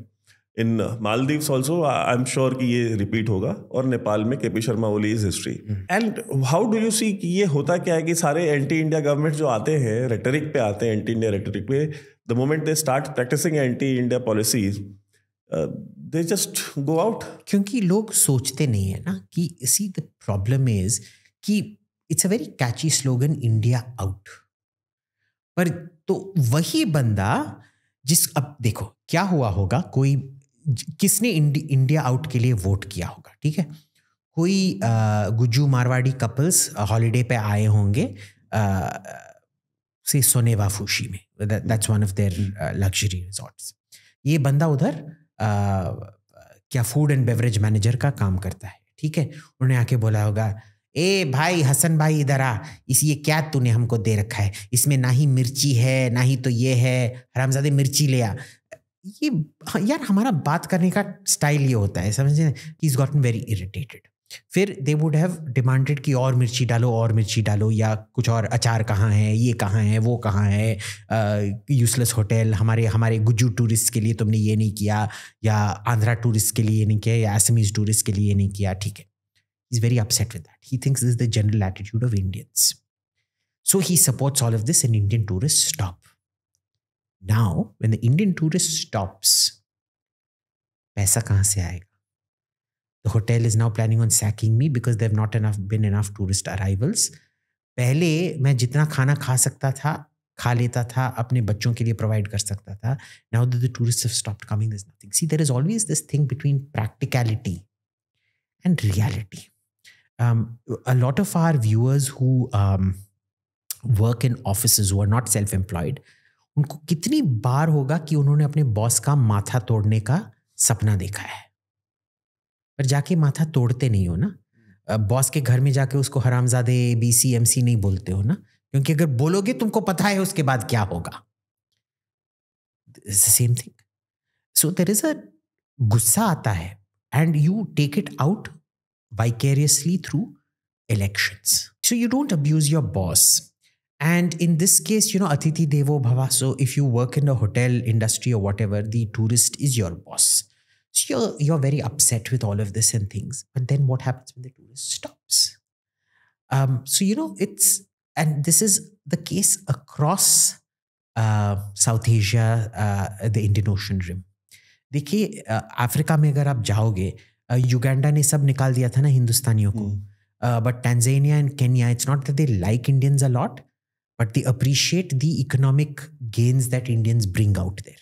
in Maldives also I am sure कि ये repeat होगा और नेपाल में K P Sharma Oli is history and how do you see कि ये होता क्या है कि सारे एंटी इंडिया गवर्नमेंट जो आते हैं रेटरिक पे आते हैं एंटी इंडिया रेटरिक पे the moment they start practising anti India policies they just go out क्योंकि लोग सोचते नहीं है ना कि इसी द प्रॉब्लम इज कि it's a very catchy slogan India out पर तो वही बंदा जिस अब देखो क्या हुआ होगा कोई किसने इंडिया आउट के लिए वोट किया होगा ठीक है कोई गुज्जू मारवाड़ी कपल्स हॉलीडे पे आए होंगे से सोने वाफूशी में that's one of their luxury resort ये बंदा उधर क्या फूड एंड बेवरेज मैनेजर का काम करता है ठीक है उन्होंने आके बोला होगा ए भाई हसन भाई इधर आ इस ये क्या तूने हमको दे रखा है इसमें ना ही मिर्ची है ना ही तो ये है हरामजादे मिर्ची ले आ ये हाँ, यार हमारा बात करने का स्टाइल ये होता है समझे कि इज़ गॉटन वेरी इरिटेटेड फिर दे वुड हैव डिमांडेड कि और मिर्ची डालो और मिर्ची डालो या कुछ और अचार कहाँ है ये कहाँ है वो कहाँ है यूजलेस होटल हमारे हमारे गुजू टूरिस्ट के लिए तुमने ये नहीं किया या आंध्रा टूरिस्ट के लिए नहीं किया या एसमीज टूरिस्ट के लिए नहीं किया ठीक है is very upset with that he thinks is the general attitude of Indians so he supports all of this an Indian tourist stop now when the indian tourist stops paisa kahan se aayega the hotel is now planning on sacking me because there have not enough been enough tourist arrivals पहले मैं जितना खाना खा सकता था खा लेता था अपने बच्चों के लिए प्रोवाइड कर सकता था now the tourist have stopped coming this nothing see there is always this thing between practicality and reality. Um, a lot of our viewers who um, work in offices who are not self employed, उनको कितनी बार होगा कि उन्होंने अपने boss का माथा तोड़ने का सपना देखा है पर जाके माथा तोड़ते नहीं हो ना बॉस के घर में जाके उसको हरामजादे बी सी एम सी नहीं बोलते हो ना क्योंकि अगर बोलोगे तुमको पता है उसके बाद क्या होगा same thing so there is a गुस्सा आता है and you take it out vicariously through election so you don't abuse your boss And in this case, you know, Atiti Devo Bhava. So if you work in the hotel industry or whatever, the tourist is your boss. So you're, you're very upset with all of this and things. But then what happens when the tourist stops? Um, so, you know, it's, and this is the case across uh, Asia, uh, the Indian Ocean Rim. Rim देखिए Africa में अगर आप जाओगे Uganda ने सब निकाल दिया था ना हिंदुस्तानियों को but Tanzania and Kenya it's not that they like Indians a lot but they appreciate the economic gains that Indians bring out there.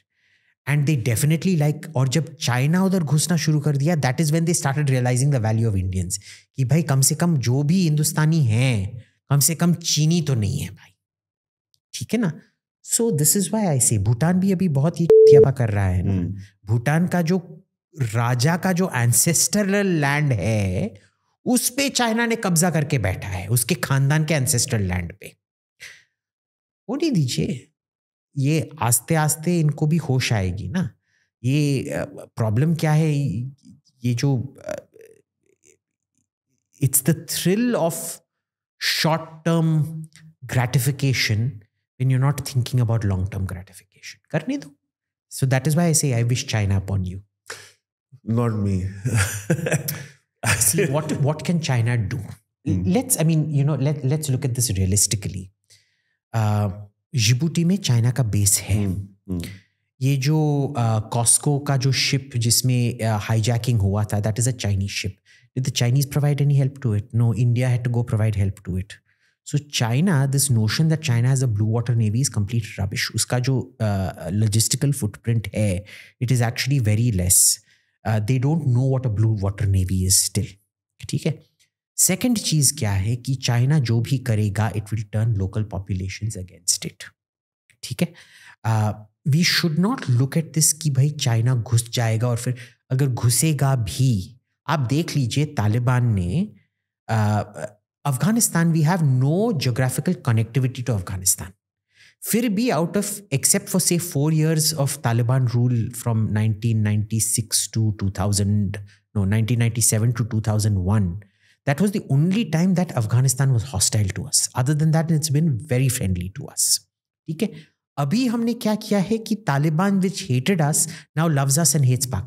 And they definitely like, और जब चाइना उधर घुसना शुरू कर दिया that is when they started realising the value of Indians कि भाई कम से कम जो भी हिंदुस्तानी हैं कम से कम चीनी तो नहीं है भाई ठीक है ना so this is why I say Bhutan भी अभी बहुत ही कर रहा है ना हम्म। भूटान का जो राजा का जो एंसेस्ट्रल लैंड है उस पे चाइना ने कब्जा करके बैठा है उसके खानदान के एंसेस्ट्रल लैंड पे वो दीजिए ये आस्ते आस्ते इनको भी होश आएगी ना ये प्रॉब्लम क्या है ये जो it's the thrill of short term gratification when you not thinking about long term gratification करने दो so that is why I wish China upon you not me what what can China do let's I mean you know let's look at this realistically Djibouti में China का base है हम्म, हम्म। ये जो Costco का जो ship जिसमें hijacking हुआ था that is a Chinese ship did the Chinese provide any help to it no India had to go provide help to it so China this notion that China has a blue water navy is complete rubbish उसका जो logistical footprint है it is actually very less they don't know what a blue water navy is still ठीक है second चीज क्या है कि China जो भी करेगा it will turn local population against it ठीक है we should not look at this कि भाई चाइना घुस जाएगा और फिर अगर घुसेगा भी आप देख लीजिए तालिबान ने Afghanistan we have no geographical connectivity to Afghanistan फिर भी out of except for say four years of Taliban rule from 1996 to 2000 no 1997 to 2001 That was the only time that Afghanistan was hostile to us. Other than that, it's been very friendly to us. ठीक है अभी हमने क्या किया है कि Taliban which hated us now loves us and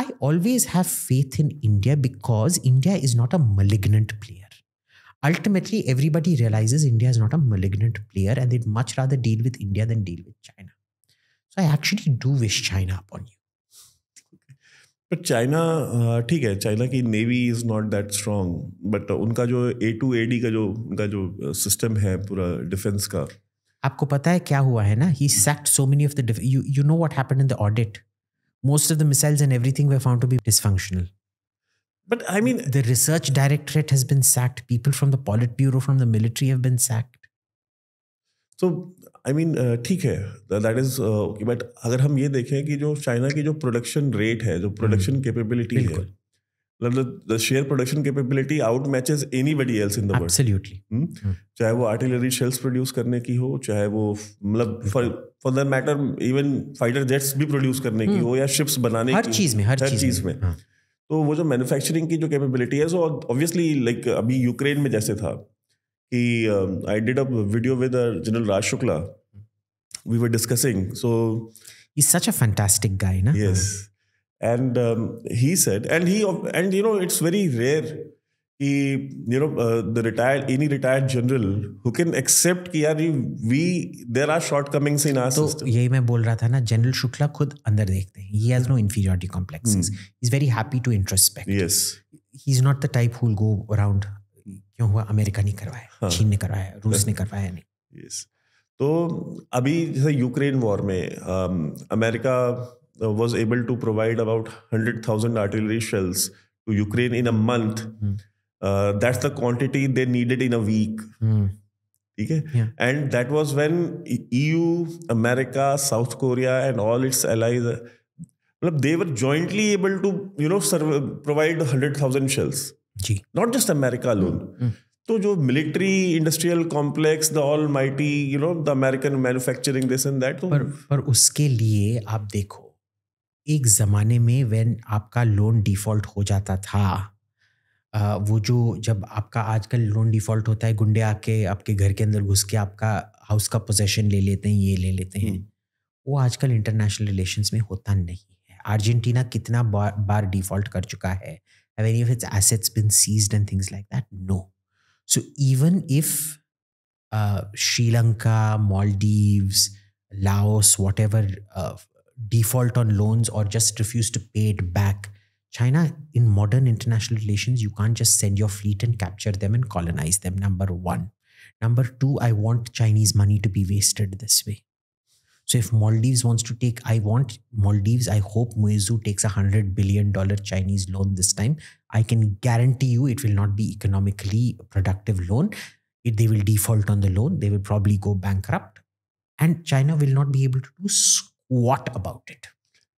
I always have faith in India because India is not a malignant player. Ultimately, everybody realizes India is not a malignant player and they'd much rather deal with India than deal with China. So I actually do wish China upon you. But China uh, ठीक है China की navy is not that strong but उनका जो ए to A D का जो उनका जो system uh, है पूरा डिफेंस का आपको पता है क्या हुआ है ना ही sacked so many of the you you know what happened in the audit most of the missiles and everything were found to be dysfunctional But I mean, the research directorate has been sacked. People from the Politburo, from the military, have been sacked. So I mean uh, ठीक है that is but अगर हम ये देखें कि जो China की जो प्रोडक्शन रेट है जो प्रोडक्शन हम्म. कैपेबिलिटी है मतलब sheer production capability out match anybody else in the world चाहे वो आर्टिलरी शेल्स प्रोड्यूस करने की हो चाहे वो मतलब for the matter even fighter jets भी प्रोड्यूस करने की हम्म. हो या शिप्स बनाने हर की चीज में हर, चीज में, हाँ. तो वो जो मैन्युफैक्चरिंग की जो कैपेबिलिटी है सो ऑब्वियसली लाइक अभी यूक्रेन में जैसे था he um, I did a video with uh, General Raj Shukla. We were discussing. So he's such a fantastic guy, na? Yes, and um, he said, and he and you know, it's very rare. He, you know, uh, the retired any retired general who can accept कि यार we there are shortcomings in our system. यही मैं बोल रहा था ना General Shukla खुद अंदर देखते He has no inferiority complexes. Hmm. He's very happy to introspect. Yes. He's not the type who'll go around क्यों हुआ अमेरिका नहीं करवाया हाँ। चीन ने करवाया रूस ने करवाया नहीं yes. तो अभी जैसे यूक्रेन वॉर में um, America was able to provide about hundred thousand artillery shells to Ukraine in a month that's the quantity they needed in a week ठीक है and that was when you America South Korea and all its allies मतलब they were jointly able to you know serve provide hundred thousand shells जी not just America alone तो जो military industrial complex the all mighty you know the American manufacturing this and that पर पर उसके लिए आप देखो एक ज़माने में व्हेन आपका लोन डिफ़ॉल्ट हो जाता था वो जो जब आपका आजकल लोन डिफ़ॉल्ट होता है गुंडे आके आपके घर के अंदर घुस के आपका हाउस का पोजेशन ले लेते हैं ये ले लेते हैं hmm. वो आजकल इंटरनेशनल रिलेशंस में होता नहीं है अर्जेंटीना कितना बार डिफ़ॉल्ट कर चुका है Have any of its assets been seized and things like that? No. So even if uh, Sri Lanka, Maldives, Laos, whatever uh, default on loans or just refuse to pay it back, China, in modern international relations, you can't just send your fleet and capture them and colonize them, number one. Number two, I want Chinese money to be wasted this way. So if Maldives wants to take, I want Maldives, I hope Muizu takes a $100 billion Chinese loan this time. I can guarantee you it will not be economically productive loan. It, they will default on the loan. They will probably go bankrupt. And China will not be able to do squat about it.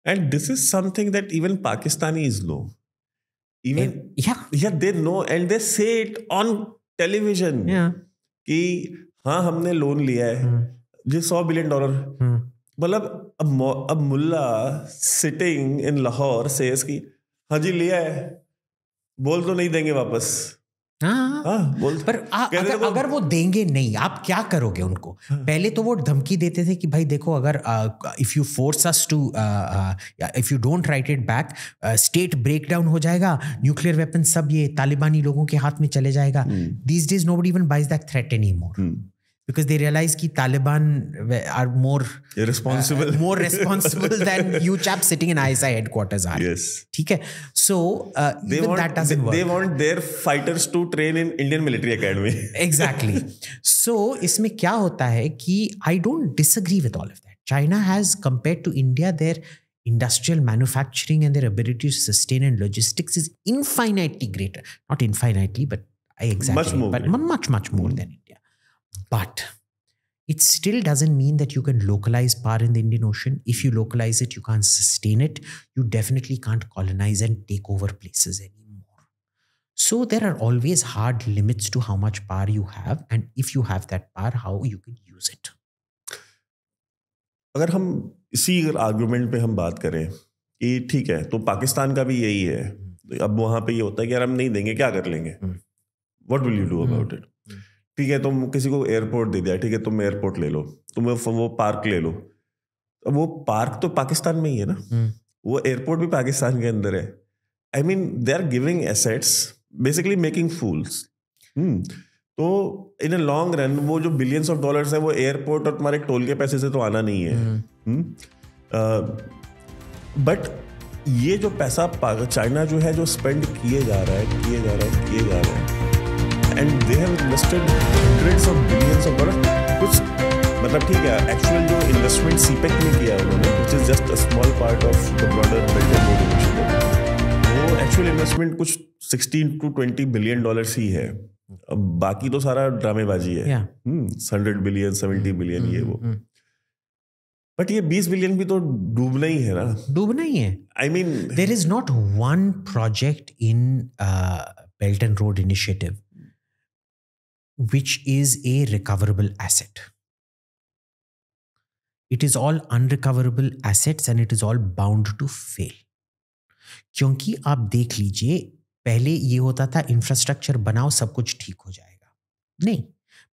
And this is something that even Pakistanis know. Even yeah. yeah, they know and they say it on television. Yeah. कि हाँ हमने loan लिया है ये सौ billion dollar हम्म। मतलब अब अब मुल्ला सिटिंग इन लाहौर से इसकी हाँ जी लिया है बोल तो नहीं देंगे वापस हाँ, हाँ, हाँ।, हाँ बोल पर आ, अगर, वो, अगर वो देंगे नहीं आप क्या करोगे उनको हाँ, पहले तो वो धमकी देते थे कि भाई देखो अगर if you force us to if you don't write it back state breakdown हो जाएगा न्यूक्लियर वेपन सब ये तालिबानी लोगों के हाथ में चले जाएगा this days no even buys that threat any more because they realize that Taliban are more irresponsible, uh, more responsible than you chaps sitting in ISI headquarters are. Yes. Okay. So uh, they want, that doesn't they, work. They want their fighters to train in Indian military academy. exactly. So इसमें क्या होता है कि I don't disagree with all of that. China has compared to India their industrial manufacturing and their ability to sustain and logistics is infinitely greater. Not infinitely, but I exaggerate, much more but much much more mm. than India. But it still doesn't mean that you can localize power in the Indian Ocean. If you localize it, you can't sustain it. You definitely can't colonize and take over places anymore. So there are always hard limits to how much power you have, and if you have that power, how you can use it. अगर हम इसी argument पे हम बात करें कि ठीक है तो पाकिस्तान का भी यही है अब वहां पे ये होता है कि यार हम नहीं देंगे क्या कर लेंगे what will you do about it ठीक है तुम किसी को एयरपोर्ट दे दिया ठीक है तुम एयरपोर्ट ले लो तुम वो पार्क ले लो अब वो पार्क तो पाकिस्तान में ही है ना हम्म। वो एयरपोर्ट भी पाकिस्तान के अंदर है I mean they are giving assets basically making fools तो इन अ लॉन्ग रन वो जो बिलियंस ऑफ डॉलर्स है वो एयरपोर्ट और तुम्हारे टोल के पैसे से तो आना नहीं है बट हम्म। हम्म, ये जो पैसा चाइना जो है जो स्पेंड किए जा रहा है किए जा रहा है किए जा रहा है and they have invested hundreds of billions of dollar कुछ मतलब ठीक है एक्चुअल जो इन्वेस्टमेंट सी पैक में किया उन्होंने which is just a small part of the broader belt and road initiative वो एक्चुअल इन्वेस्टमेंट कुछ sixteen to twenty billion dollars ही है अब बाकी तो सारा ड्रामेबाजी है हंड्रेड बिलियन सेवेंटी बिलियन ये वो बट mm-hmm, mm-hmm. ये बीस बिलियन भी तो डूबना ही है ना डूबना ही है I mean there is not one project in belt and road initiative which is a recoverable asset. It is all unrecoverable assets and it is all bound to fail. क्योंकि आप देख लीजिए पहले ये होता था इंफ्रास्ट्रक्चर बनाओ सब कुछ ठीक हो जाएगा नहीं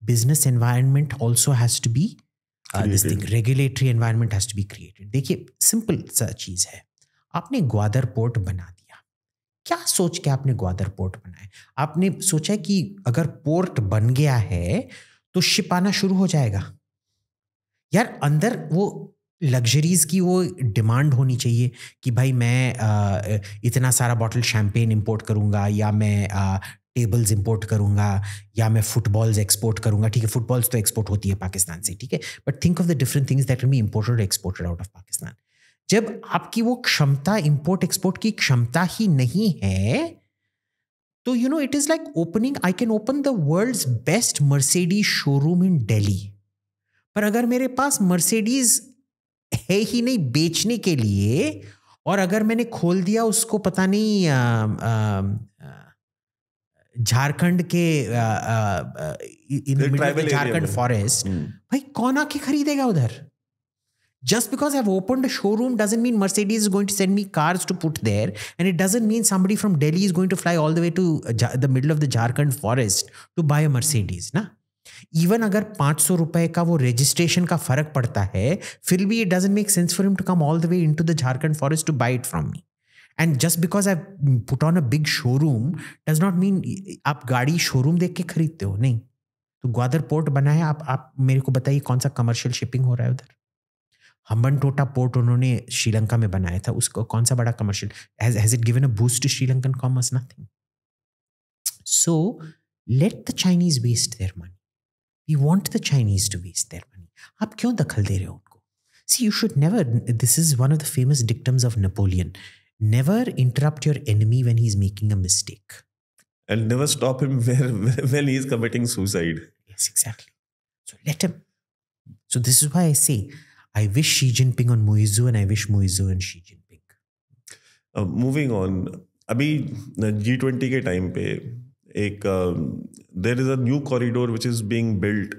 business environment also has to be this thing regulatory environment has to be created देखिए सिंपल सा चीज़ है आपने ग्वादर पोर्ट बना दिया क्या सोच के आपने ग्वादर पोर्ट बनाया आपने सोचा कि अगर पोर्ट बन गया है तो शिप आना शुरू हो जाएगा यार अंदर वो लग्जरीज की वो डिमांड होनी चाहिए कि भाई मैं आ, इतना सारा बॉटल शैम्पेन इंपोर्ट करूंगा या मैं आ, टेबल्स इंपोर्ट करूंगा या मैं फुटबॉल्स एक्सपोर्ट करूँगा ठीक है फुटबॉल्स तो एक्सपोर्ट होती है पाकिस्तान से ठीक है but think of the different things that be imported exported out of Pakistan जब आपकी वो क्षमता इंपोर्ट एक्सपोर्ट की क्षमता ही नहीं है तो you know it is like opening I can open the world best Mercedes showroom in Delhi पर अगर मेरे पास मर्सिडीज है ही नहीं बेचने के लिए और अगर मैंने खोल दिया उसको पता नहीं झारखंड के झारखंड फॉरेस्ट हम्म। भाई कौन आके खरीदेगा उधर just because I've opened a showroom doesn't mean Mercedes is going to send me cars to put there. And it doesn't mean somebody from Delhi is going to fly all the way to uh, the middle of the Jharkhand forest to buy a Mercedes. Na? Even agar 500 rupaye ka wo registration ka farak padta it doesn't make sense for him to come all the way into the Jharkhand forest to buy it from me. And just because I've put on a big showroom does not mean aap gaadi showroom dekh ke khareedte ho. Nahin. तो Gwadar port बनाया आप आप मेरे को बताइए कौन सा commercial shipping हो रहा हम्बन टोटा पोर्ट उन्होंने श्रीलंका में बनाया था उसको कौन सा बड़ा commercial has it given a boost to Sri Lankan commerce nothing so let the Chinese waste their money we want the Chinese to waste their money आप क्यों दखल दे रहे हो उनको see you should never this is one of the famous dictums of Napoleon never interrupt your enemy when he is making a mistake And never stop him where, when he is committing suicide. Yes, exactly. So let him. So this is why I say I wish Xi Jinping on Muizu and I wish Muizu on Xi Jinping. Uh, moving on, Abhi, G20 ke time pe, ek, um, there is a new corridor which is being built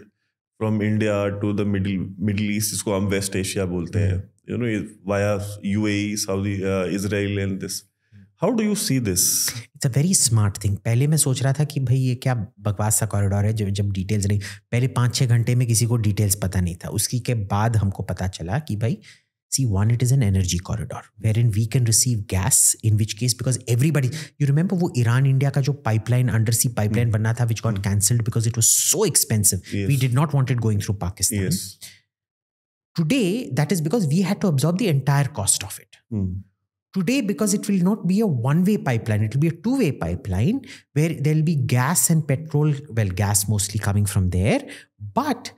from India to the Middle Middle East, which we West Asia. Bolte yeah. Hmm. You know, via UAE, Saudi, uh, Israel and this. How do you see this it's a very smart thing पहले मैं सोच रहा था कि भाई ये क्या बकवास सा कॉरिडोर है जब जब डिटेल्स नहीं पहले पाँच छः घंटे में किसी को डिटेल्स पता नहीं था उसकी के बाद हमको पता चला कि भाई see one it is an energy corridor wherein we can receive gas in which case because everybody you remember वो ईरान इंडिया का जो पाइपलाइन अंडर सी पाइपलाइन बनना था which got cancelled because it was so expensive we did not want it going through Pakistan today that is because we had to absorb the entire cost of it Today, because it will not be a one way pipeline, it will be a two way pipeline where there'll be gas and petrol, well, gas mostly coming from there, but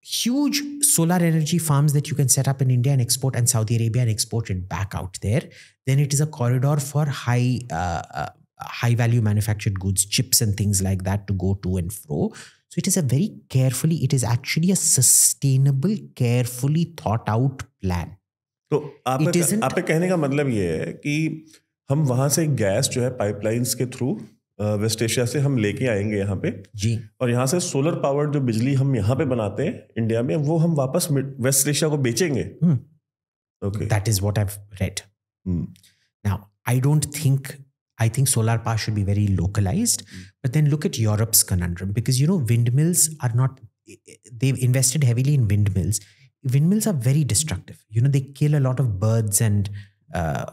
huge solar energy farms that you can set up in India and export and Saudi Arabia and export it back out there. Then it is a corridor for high. Uh, uh, high value manufactured goods chips and things like that to go to and fro so it is a very carefully it is actually a sustainable carefully thought out plan तो आप आपके कहने का मतलब ये है कि हम वहां से गैस जो है पाइपलाइंस के थ्रू वेस्ट एशिया से हम लेके आएंगे यहाँ पे जी और यहाँ से सोलर पावर जो बिजली हम यहाँ पे बनाते हैं इंडिया में वो हम वापस वेस्ट एशिया को बेचेंगे that is what I have read now I don't think I think solar power should be very localise but then look at Europe's conundrum because you know wind mills are not they invested heavily in wind mills windmills are very destructive. You know, they kill a lot of birds and uh,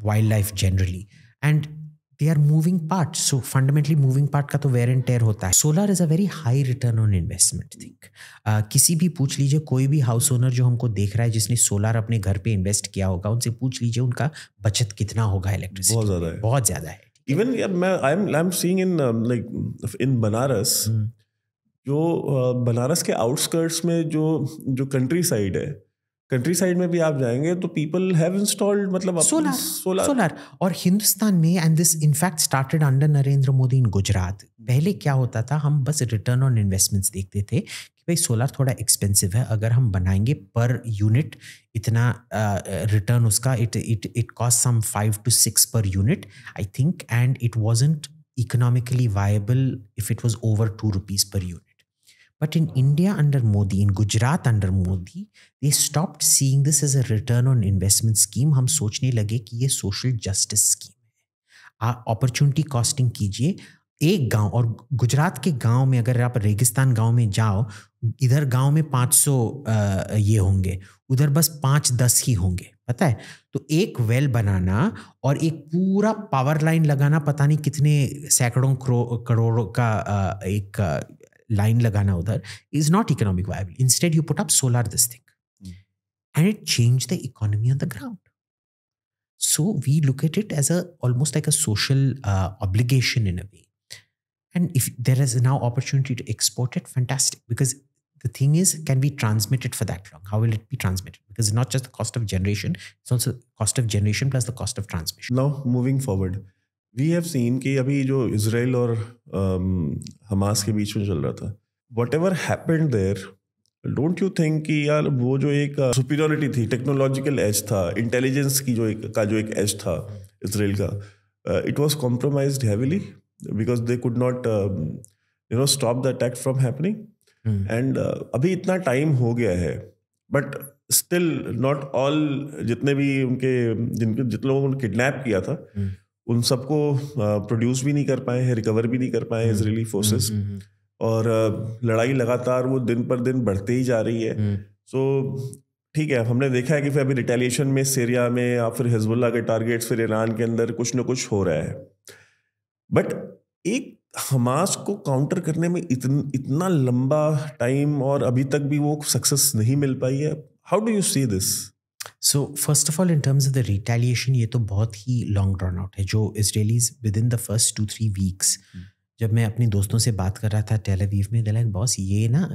wildlife generally. And they are moving parts. So fundamentally moving part ka to wear and tear hota hai. Solar is a very high return on investment I think. Uh, kisi bhi pooch लीजिए koi bhi house owner jo humko dekh raha hai, jisne solar apne ghar pe invest kiya hoga, unse pooch लीजिए unka bachat kitna hoga electricity. Bahut zyada hai. Bahut zyada hai. Even yeah, मैं I am I am seeing in like in Banaras hmm. जो बनारस के outskirts में जो जो countryside है countryside में भी आप जाएंगे तो पीपल हैव इंस्टॉल्ड मतलब सोलर सोलर सोलर और हिंदुस्तान में and this in fact started under Narendra Modi in Gujarat पहले क्या होता था हम बस रिटर्न ऑन इन्वेस्टमेंट्स देखते थे कि भाई सोलर थोड़ा एक्सपेंसिव है अगर हम बनाएंगे पर यूनिट इतना रिटर्न uh, उसका it it it cost some five to six per unit I think and it wasn't economically viable if it was over two rupees per unit But in India under Modi, in Gujarat under Modi, they stopped seeing this as a return on investment scheme. हम सोचने लगे कि ये social justice scheme है आप opportunity costing कीजिए एक गांव और गुजरात के गांव में अगर आप रेगिस्तान गांव में जाओ इधर गांव में 500 ये होंगे उधर बस पाँच दस ही होंगे पता है तो एक वेल बनाना और एक पूरा पावर लाइन लगाना पता नहीं कितने सैकड़ों करोड़ों का एक लाइन लगाना उधर is not economic viable instead you put up solar this thing and it changed the economy on the ground. so we look at it as a almost like a social uh, obligation in a way and if there is now opportunity to export it fantastic because the thing is can we transmit it for that long how will it be transmitted because it's not just the cost of generation it's also cost of generation plus the cost of transmission now moving forward we have seen कि अभी जो Israel और Hamas um, के बीच में चल रहा था whatever happened there don't you think कि यार वो जो एक सुपीरियोरिटी uh, थी टेक्नोलॉजिकल एज था इंटेलिजेंस की जो एक का जो एक एज था इसराइल का it was compromise heavily because they could not you know stop the attack from happening and अभी इतना टाइम हो गया है बट स्टिल नॉट ऑल जितने भी उनके जिनके जितने लोगों को किडनैप किया था hmm. उन सबको प्रोड्यूस भी नहीं कर पाए हैं रिकवर भी नहीं कर पाए हैं हम्म, इसराइली फोर्सेस हम्म, हम्म, और लड़ाई लगातार वो दिन पर दिन बढ़ते ही जा रही है सो ठीक है हमने देखा है कि फिर अभी रिटेलिएशन में सीरिया में या फिर हिजबुल्ला के टारगेट्स फिर ईरान के अंदर कुछ ना कुछ हो रहा है बट एक हमास को काउंटर करने में इतन, इतना लंबा टाइम और अभी तक भी वो सक्सेस नहीं मिल पाई है how do you see this so first of all in terms of the retaliation ये तो बहुत ही लॉन्ग ड्रॉन आउट है जो Israelis within the first two three weeks जब मैं अपने दोस्तों से बात कर रहा था टेलीवीव में दिलाइन बॉस ये ना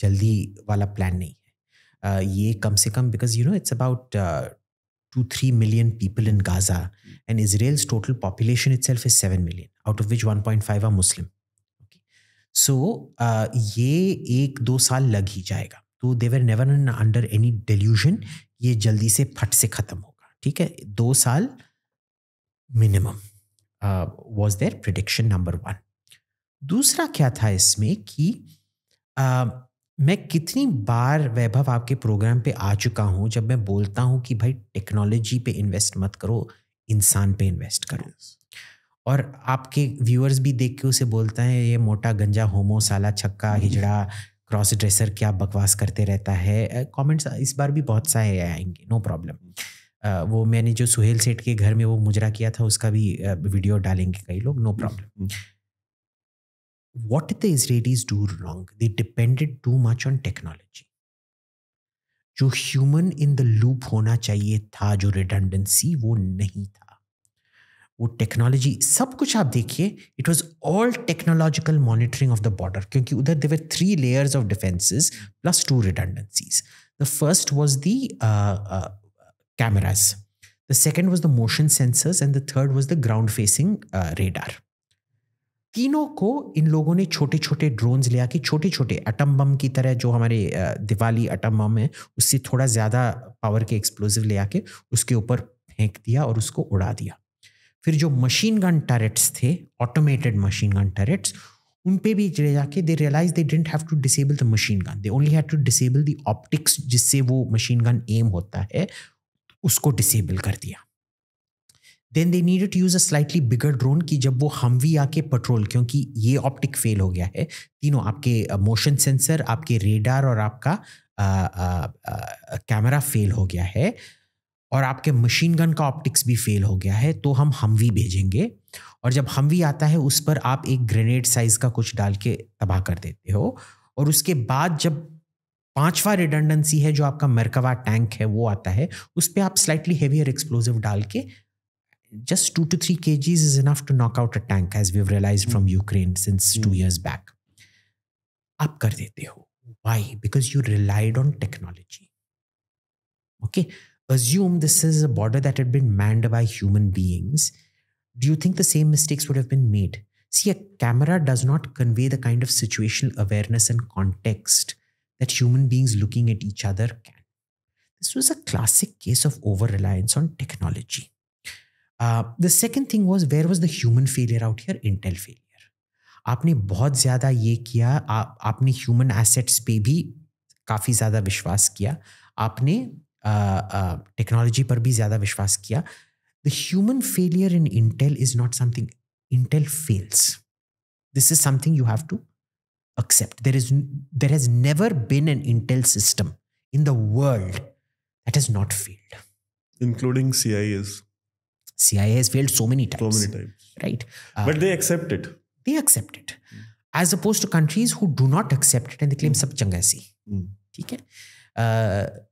जल्दी वाला प्लान नहीं है uh, ये कम से कम because you know it's about two three million people in Gaza and Israel's total population itself is seven million out of which one point five are Muslim so ये एक दो साल लग ही जाएगा तो they were never under any delusion ये जल्दी से फट से ख़त्म होगा ठीक है दो साल minimum was their prediction number one दूसरा क्या था इसमें कि uh, मैं कितनी बार वैभव आपके प्रोग्राम पे आ चुका हूँ जब मैं बोलता हूँ कि भाई टेक्नोलॉजी पे इन्वेस्ट मत करो इंसान पे इन्वेस्ट करो और आपके व्यूअर्स भी देख के उसे बोलता है ये मोटा गंजा होमो साला छक्का हम्म। हिजड़ा क्रॉस ड्रेसर क्या बकवास करते रहता है कमेंट्स इस बार भी बहुत सारे आएंगे नो प्रॉब्लम वो मैंने जो सुहेल सेठ के घर में वो मुजरा किया था उसका भी वीडियो डालेंगे कई लोग no problem what the the Israelis do wrong? They depended too much on जो ह्यूमन इन द लूप होना चाहिए था जो रिडेंडेंसी वो नहीं था वो टेक्नोलॉजी सब कुछ आप देखिए it was all technological monitoring of the border क्योंकि उधर there were three layers of defences plus two redundancies the first was the cameras the second was the motion sensors and the third was the ground facing radar तीनों को इन लोगों ने छोटे छोटे drones ले आके छोटे छोटे अटम बम की तरह जो हमारे uh, दिवाली अटम बम है उससे थोड़ा ज़्यादा पावर के एक्सप्लोजिव ले आके उसके ऊपर फेंक दिया और उसको उड़ा दिया फिर जो मशीन गन टरेट्स थे ऑटोमेटेड मशीन गन टरेट्स उन पे भी चले जाके they realise they didn't have to disable the machine gun they only have to disable the optics जिससे वो मशीन गन एम होता है उसको डिसेबल कर दिया then they need to use a slightly bigger drone कि जब वो हम भी आके पेट्रोल क्योंकि ये ऑप्टिक फेल हो गया है तीनों आपके मोशन uh, सेंसर आपके रेडार और आपका कैमरा uh, फेल uh, हो गया है uh, और आपके मशीन गन का ऑप्टिक्स भी फेल हो गया है तो हम हमवी भेजेंगे और जब हमवी आता है उस पर आप एक ग्रेनेड साइज का कुछ डाल के तबाह कर देते हो और उसके बाद जब पांचवा रिडंडेंसी है जो आपका मरकवा टैंक है वो आता है उस पर आप स्लाइटली हेवियर एक्सप्लोजिव डाल के just to two three kgs is enough to knock out a tank as we realise from Ukraine since two years back आप कर देते हो why because you relied on technology okay okay? assume this is a border that had been manned by human beings, do you think the same mistakes would have been made? See, a camera does not convey the kind of situational awareness and context that human beings looking at each other can. This was a classic case of over reliance on technology. Uh, the second thing was where was the human failure out here? Intel failure. आपने बहुत ज़्यादा ये किया आ, आपने human assets पे भी काफ़ी ज़्यादा विश्वास किया आपने uh, uh, technology, पर भी ज़्यादा विश्वास किया the human failure in intel is not something intel fails this is something you have to accept. There is there has never been an Intel system in the world that has not failed. Including CIAs. CIA has failed so many times. Right. Uh, but they accept it. They accept it. As opposed to countries who do not accept it and they claim mm. sab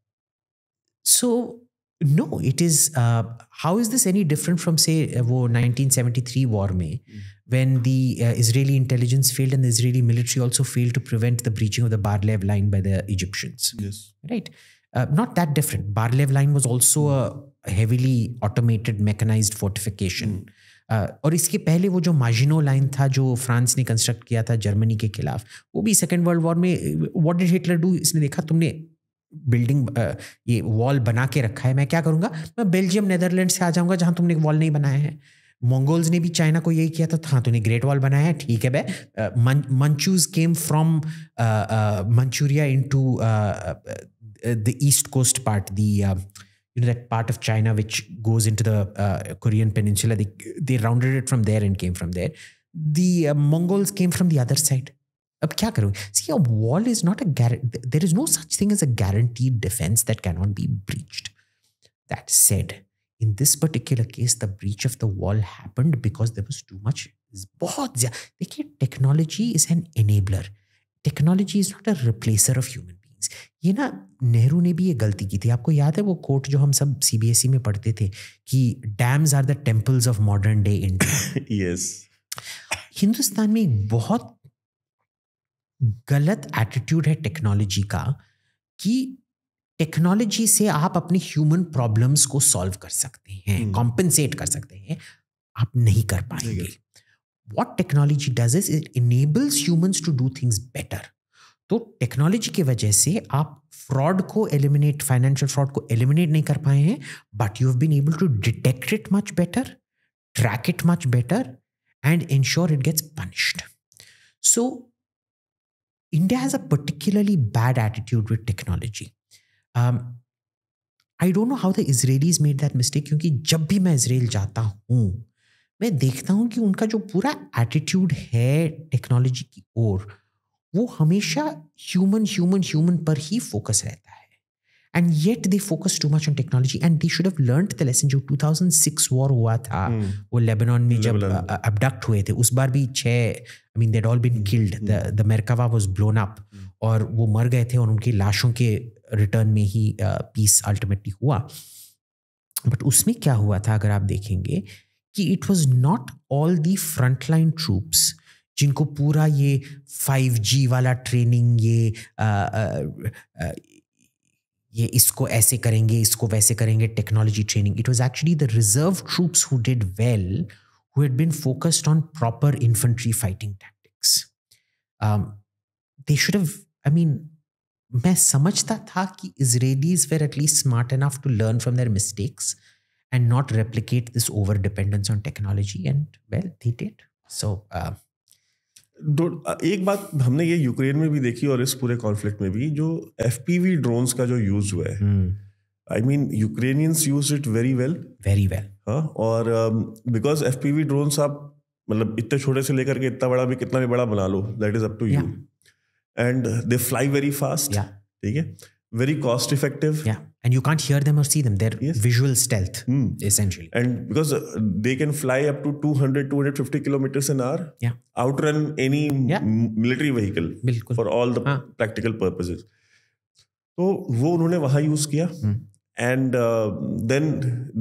so, no, it is. Uh, how is this any different from, say, वो uh, 1973 war May, when the uh, Israeli intelligence failed and the Israeli military also failed to prevent the breaching of the Bar-Lev line by the Egyptians? Yes. Right. Uh, not that different. Bar-Lev line was also a heavily automated, mechanized fortification. Mm. और इसके पहले वो जो माजिनो line था जो France ने construct किया था जर्मनी के खिलाफ वो भी सेकेंड वर्ल्ड वॉर में व्हाट डिड हिटलर डू इसने देखा तुमने बिल्डिंग ये वॉल बना के रखा है मैं क्या करूँगा मैं बेल्जियम नेदरलैंड से आ जाऊँगा जहाँ तुमने वॉल नहीं बनाया है मंगोल्स ने भी चाइना को यही किया था हाँ तूने ग्रेट वॉल बनाया है ठीक है बे Manchus came from Manchuria into the east coast part the you know that part of China which goes into the uh, Korean Peninsula. They they rounded it from there and came from there. The uh, Mongols came from the other side. अब क्या करूँ see a wall is not a there is no such thing is a guarantee defence that can not be breached that said in this particular case the breach of the wall happened because there was too much बहुत ज्यादा देखिए technology is an enabler technology is not a replacer of human beings ये ना नेहरू ने भी ये गलती की थी आपको याद है वो कोर्ट जो हम सब सी बी एस ई में पढ़ते थे कि dams are the temples of modern day India yes Hindustan में एक बहुत गलत एटीट्यूड है टेक्नोलॉजी का कि टेक्नोलॉजी से आप अपने ह्यूमन प्रॉब्लम्स को सॉल्व कर सकते हैं कॉम्पनसेट हम्म। कर सकते हैं आप नहीं कर पाएंगे what technology does is it enables humans to do things better तो टेक्नोलॉजी की वजह से आप फ्रॉड को एलिमिनेट फाइनेंशियल फ्रॉड को एलिमिनेट नहीं कर पाए हैं but you have been able to detect it much better track it much better and ensure it gets punished so India has a particularly bad attitude with technology. Um, I don't know how the Israelis made that mistake क्योंकि जब भी मैं Israel जाता हूँ मैं देखता हूँ कि उनका जो पूरा एटीट्यूड है टेक्नोलॉजी की ओर वो हमेशा ह्यूमन ह्यूमन ह्यूमन पर ही फोकस रहता है and yet they focus too much on technology and they should have learned the lesson जो 2006 वॉर हुआ था hmm. वो लेबनान में जब अबडक्ट हुए थे उस बार भी छः I mean they'd all been killed the Merkava was blown up और वो मर गए थे और उनकी लाशों के रिटर्न में ही पीस अल्टीमेटली हुआ बट उसमें क्या हुआ था अगर आप देखेंगे कि it was not all the frontline troops जिनको पूरा ये फाइव जी वाला ट्रेनिंग ये आ, आ, आ, आ, ये इसको ऐसे करेंगे इसको वैसे करेंगे technology training it was actually the reserve troops who did well who had been focused on proper infantry fighting tactics they should have I mean मैं समझता था कि Israelis were at least smart enough to learn from their mistakes and not replicate this over dependence on technology and well they did so एक बात हमने ये Ukraine में भी देखी और इस पूरे कॉन्फ्लिक्ट में भी जो एफ ड्रोन्स का जो यूज हुआ है I mean Ukrainians use it very well very well हाँ और because F P V drones आप मतलब इतने छोटे से लेकर के इतना बड़ा भी कितना भी बड़ा बना लो that is up to you and they fly very fast ठीक है very cost effective yeah and you can't hear them or see them they're yes. visual stealth mm. essentially and because they can fly up to 200 250 kilometers an hour yeah outrun any yeah. military vehicle Bilkul. for all the ah. practical purposes so wo unhone waha use kiya mm. and uh, then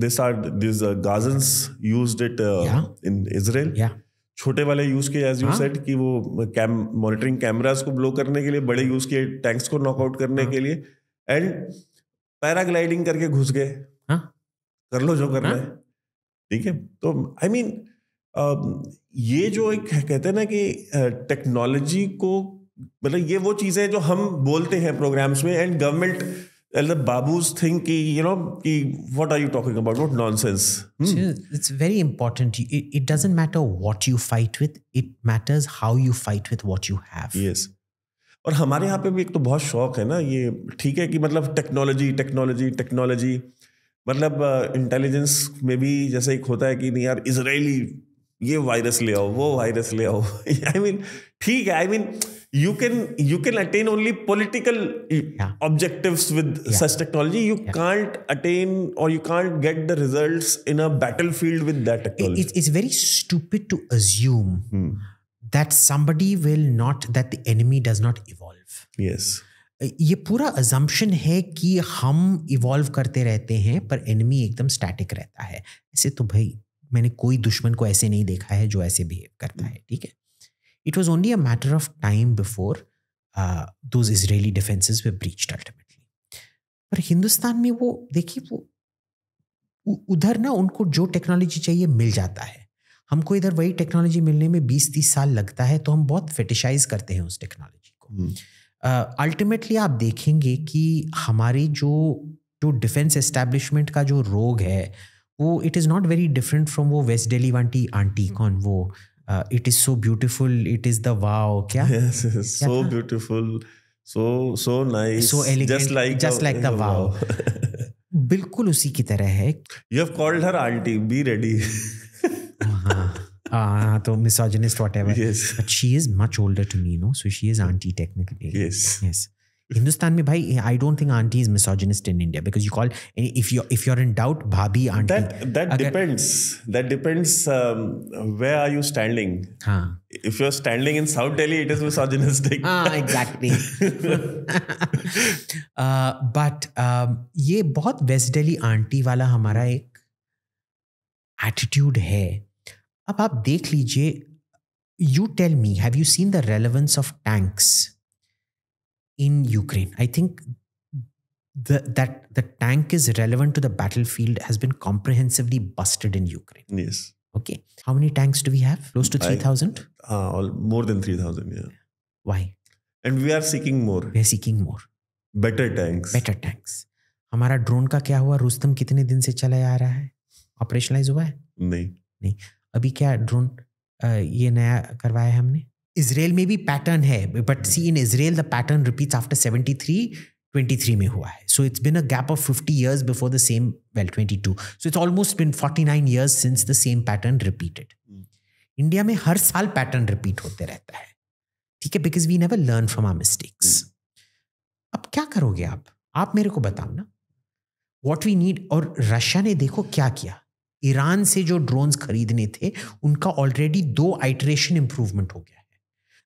they किया and uh, gazans used it uh, yeah. in israel yeah छोटे वाले use किए as you said कि वो cam monitoring cameras को blow करने के लिए बड़े यूज किए टैंक्स को नॉकआउट करने हाँ? के लिए एंड पैराग्लाइडिंग करके घुस गए हाँ। कर लो जो कर रहे हाँ। ठीक है तो I I mean mean, um, ये जो एक कहते हैं ना कि टेक्नोलॉजी को मतलब ये वो चीज़ें जो हम बोलते हैं प्रोग्राम्स में एंड गवर्नमेंट बाबूज थिंक कि यू नो कि what are you talking about what nonsense it's very important it doesn't matter what you fight with it matters how you fight with what you have yes और हमारे यहाँ हाँ। पे भी एक तो बहुत शौक है ना ये ठीक है कि मतलब टेक्नोलॉजी टेक्नोलॉजी टेक्नोलॉजी मतलब इंटेलिजेंस में भी जैसे एक होता है कि नहीं यार इसराइली ये वायरस ले आओ वो वायरस ले आओ आई मीन ठीक है I mean you can you can attain only political objective with such technology you can't attain और you can't get the result in a battlefield with that technology it's very stupid to assume that somebody will not that the enemy does not evolve yes ये पूरा अजम्पन है कि हम evolve करते रहते हैं पर एनिमी एकदम स्टैटिक रहता है ऐसे तो भाई मैंने कोई दुश्मन को ऐसे नहीं देखा है जो ऐसे बिहेव करता है ठीक है it was only a matter of time before those Israeli defences were breached ultimately पर हिंदुस्तान में वो देखिए वो उधर ना उनको जो टेक्नोलॉजी चाहिए मिल जाता है हमको इधर वही टेक्नोलॉजी मिलने में बीस तीस साल लगता है तो हम बहुत फिटिशाइज करते हैं उस टेक्नोलॉजी को हम्म। अल्टीमेटली uh, आप देखेंगे कि हमारे जो जो डिफेंस एस्टेब्लिशमेंट का जो रोग है वो it is not very different from वो वेस्ट डेली वांटी आंटी हम्म। कौन वो it is so beautiful it is the wow क्या so beautiful so so nice so just like just like the wow बिल्कुल उसी की तरह है you have called her aunty be ready हाँ तो misogynist whatever she is much older to me no so she is aunty technically yes Hindustan में भाई I don't think aunty is misogynist in India because you call if you if you are in doubt bhabhi aunty that depends that depends where are you standing हाँ if you are standing in South Delhi it is misogynistic हाँ exactly but ये बहुत waste Delhi aunty वाला हमारा एक attitude है अब आप देख लीजिए you tell me have you seen the relevance of tanks in Ukraine I think that the tank is relevant to the battlefield has been comprehensively busted in Ukraine okay how many tanks do we have close to three thousand more than three thousand why and we are seeking more we are seeking more better tanks better tanks हमारा drone का क्या हुआ रुस्तम कितने दिन से चला आ रहा है ऑपरेशनलाइज हुआ है नहीं नहीं अभी क्या ड्रोन ये नया करवाया है हमने इसराइल में भी पैटर्न है but see in Israel the pattern repeats after seventy three twenty three में हुआ है so it's been a gap of fifty years before the same well twenty two so it's almost been forty nine years since the same pattern repeated India में हर साल pattern repeat होते रहता है ठीक है because we never learn from our mistakes अब क्या करोगे आप आप मेरे को बताओ ना वॉट वी नीड और रशिया ने देखो क्या किया ईरान से जो ड्रोन्स खरीदने थे उनका ऑलरेडी दो आइटरेशन इम्प्रूवमेंट हो गया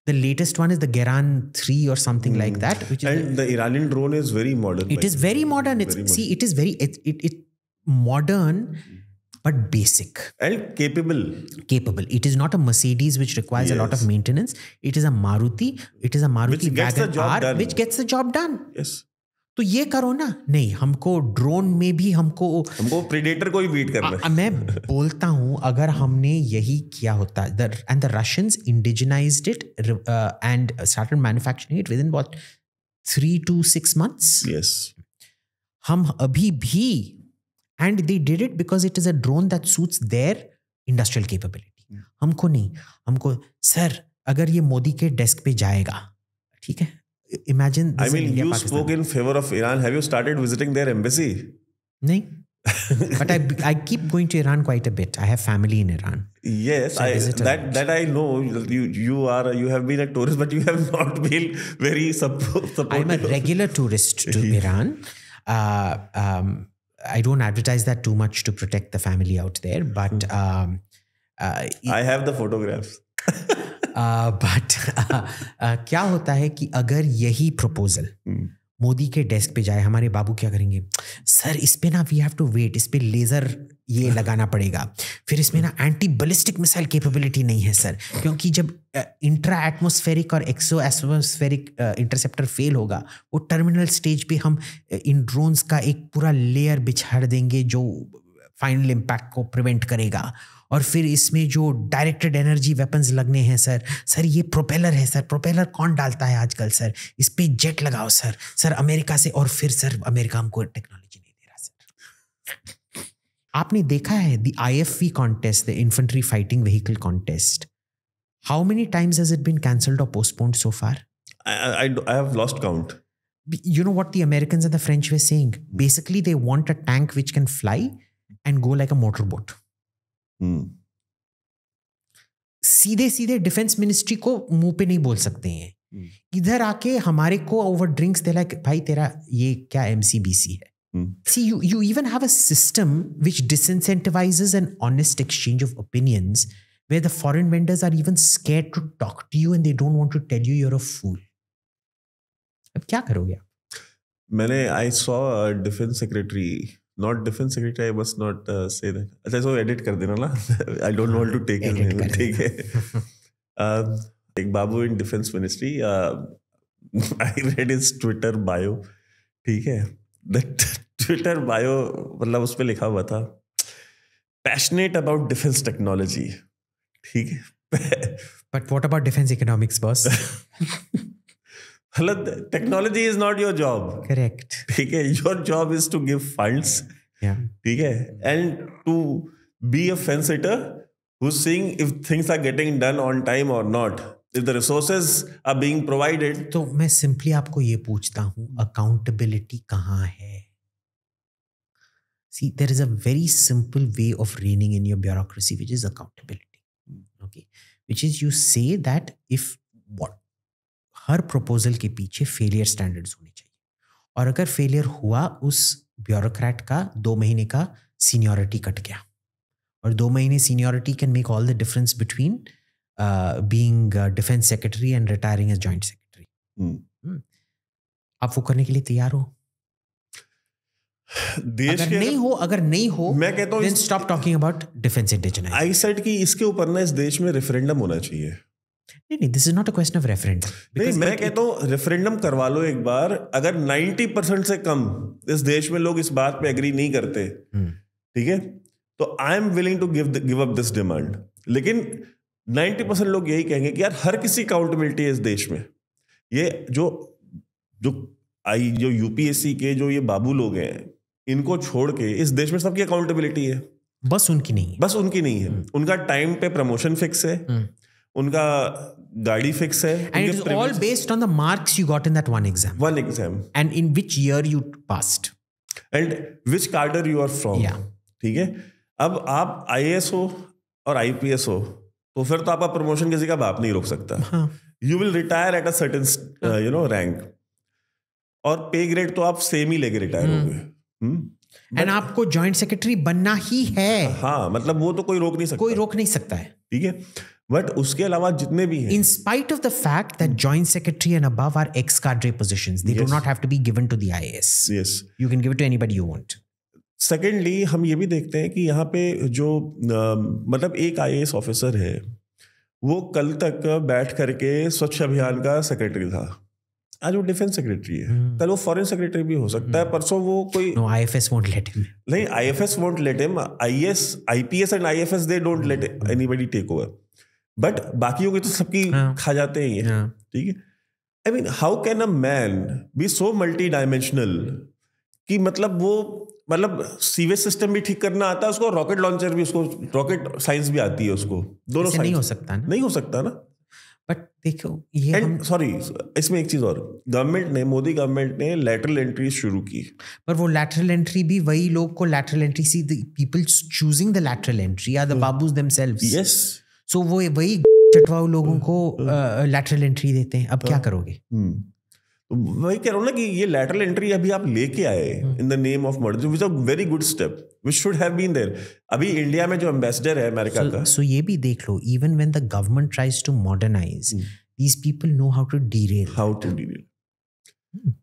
The latest one is the Geran 3 or something mm. like that. Which and is, the Iranian drone is very modern. It is very modern. It's very see, modern. it is very it it, it modern but basic and capable capable it is not a mercedes which requires yes. a lot of maintenance it is a maruti it is a maruti which wagon r done. which gets the job done yes तो ये करो ना नहीं हमको drone में भी हमको हमको प्रीडेटर को ही बीट करना मैं बोलता हूँ अगर हमने यही किया होता and the Russians indigenised it and started manufacturing it within what three to six months yes हम अभी भी and they did it because it is a drone that suits their industrial capability हमको नहीं हमको sir अगर ये मोदी के desk पे जाएगा ठीक है imagine I mean, you Pakistan. spoke in favor of Iran. Have you started visiting their embassy? No. but I, I keep going to Iran quite a bit. I have family in Iran. Yes, so I, I that that I know. You you are you have been a tourist, but you have not been very supportive. I'm a regular tourist to Iran. Uh, um, I don't advertise that too much to protect the family out there, but hmm. um, uh, I have the photographs. But क्या होता है कि अगर यही proposal hmm. Modi के desk पे जाए हमारे बाबू क्या करेंगे सर इस पे ना वी हैव टू वेट इस पे लेज़र ये लगाना पड़ेगा फिर इसमें ना एंटी बलिस्टिक मिसाइल कैपेबिलिटी नहीं है सर क्योंकि जब इंट्रा एटमोस्फेरिक और एक्सो एटमोस्फेरिक इंटरसेप्टर फेल होगा वो टर्मिनल स्टेज पे हम इन ड्रोन्स का एक पूरा लेयर बिछाड़ देंगे जो फाइनल इम्पैक्ट को प्रिवेंट करेगा और फिर इसमें जो डायरेक्टेड एनर्जी वेपन्स लगने हैं सर सर ये प्रोपेलर है सर प्रोपेलर कौन डालता है आजकल सर इस पर जेट लगाओ सर सर अमेरिका से और फिर सर अमेरिका हमको टेक्नोलॉजी नहीं दे रहा सर आपने देखा है the I F V contest the infantry fighting vehicle contest how many times has it been cancelled और postponed so far I have lost count you know what the Americans and the French were saying? Basically, they want a tank which can fly and go like a motorboat. Hmm. सीधे सीधे defence ministry को मुंह पे नहीं बोल सकते हैं हम्म। इधर आके हमारे को ओवर ड्रिंक्स दे लाइक भाई तेरा ये क्या एमसीबीसी है see you you even have a system which disincentivises an honest exchange of opinions where the foreign vendors are even scared to talk to you and they don't want to tell you you a fool अब क्या करोगे मैंने I saw defence secretary not defence secretary I must not say अच्छा so edit कर देना ना I don't want to take ठीक है एक babu in defence ministry I read his Twitter bio ठीक है ट्विटर बायो मतलब उस पर लिखा हुआ था पैशनेट अबाउट डिफेंस टेक्नोलॉजी ठीक है but what about defence economics boss मतलब technology is not your job correct ठीक है your job is to give funds ठीक है and to be a fence sitter who seeing if things are getting done on time और not if the resources are being provided तो मैं simply आपको ये पूछता हूँ अकाउंटेबिलिटी कहाँ है see there is a very simple way of reining in your bureaucracy which is accountability okay which is you say that if what हर proposal के पीछे फेलियर स्टैंडर्ड्स होने चाहिए और अगर फेलियर हुआ उस ब्यूरोक्रेट का दो महीने का सीनियोरिटी कट गया और दो महीने seniority can make all the difference between being defence secretary and retiring as joint secretary आप वो करने के लिए तैयार हो देश अगर नहीं हो अगर नहीं हो मैं कहता हूँ stop talking about defence indigenisation की इसके ऊपर ना इस देश में रेफरेंडम होना चाहिए नहीं नहीं this is not a question of referendum नहीं मैं कहता हूँ रेफरेंडम करवा लो एक बार अगर 90 परसेंट से कम इस देश में लोग इस बात पे एग्री नहीं करते हम्म। ठीक है तो I am willing to give give up this demand लेकिन 90 परसेंट लोग यही कहेंगे कि यार हर किसी की अकाउंटेबिलिटी है इस देश में ये जो जो आई जो यूपीएससी के जो ये बाबू लोग हैं इनको छोड़ के इस देश में सबकी अकाउंटेबिलिटी है बस उनकी नहीं है बस उनकी नहीं है हम्म। उनका टाइम पे प्रमोशन फिक्स है हम्म। उनका गाड़ी फिक्स है and it all based on the marks you got in that one exam one exam and in which year you passed and which cadre you are from ठीक है अब आप आई हो और आई हो तो फिर तो आपका प्रमोशन किसी का बाप नहीं रोक सकता you will retire at a certain you know rank और पे ग्रेड तो आप सेम ही लेके रिटायर होंगे एंड आपको जॉइंट सेक्रेटरी बनना ही है हाँ मतलब वो तो कोई रोक नहीं सकता कोई रोक नहीं सकता है ठीक है बट उसके अलावा जितने भी हैं in spite of the fact that joint secretary and above are ex cadre positions they do not have to be given to the IAS yes you can give it to anybody you want want secondly हम ये भी देखते हैं कि यहाँ पे जो मतलब एक आई ऑफिसर है वो कल तक बैठ करके स्वच्छ अभियान का सेक्रेटरी था आज वो डिफेंस सेक्रेटरी है hmm. कल वो फॉरेन सेक्रेटरी भी हो सकता hmm. है परसों वो कोई no IFS won't let him नहीं IFS won't let him IAS IPS and IFS they don't let anybody take over but बाकियों के तो सबकी हाँ। खा जाते ही है हाँ। ठीक है I mean how can a man be so multi dimensional कि मतलब वो मतलब सीवेज सिस्टम भी ठीक करना आता है उसको रॉकेट लॉन्चर भी उसको रॉकेट साइंस भी आती है उसको दोनों नहीं हो सकता ना नहीं हो सकता ना बट देखो ये एंड सॉरी इसमें एक चीज और गवर्नमेंट ने मोदी गवर्नमेंट ने लैटरल एंट्री शुरू की पर वो लैटरल एंट्री भी वही लोग को lateral entry see the people choosing the lateral entry are the babus themselves yes yes. So वो वही चटवाऊ लोगों को लेटरल हम्म, एंट्री देते हैं अब क्या तो, करोगे हम्म, तो वही कह रहा हूँ ना कि ये लेटरल एंट्री अभी आप लेके आए in the name of murder which a very good step which should have been there अभी इंडिया में जो एम्बेसडर है अमेरिका so, का सो so ये भी देख लो even when the government tries to modernise these people know how to derail how to derail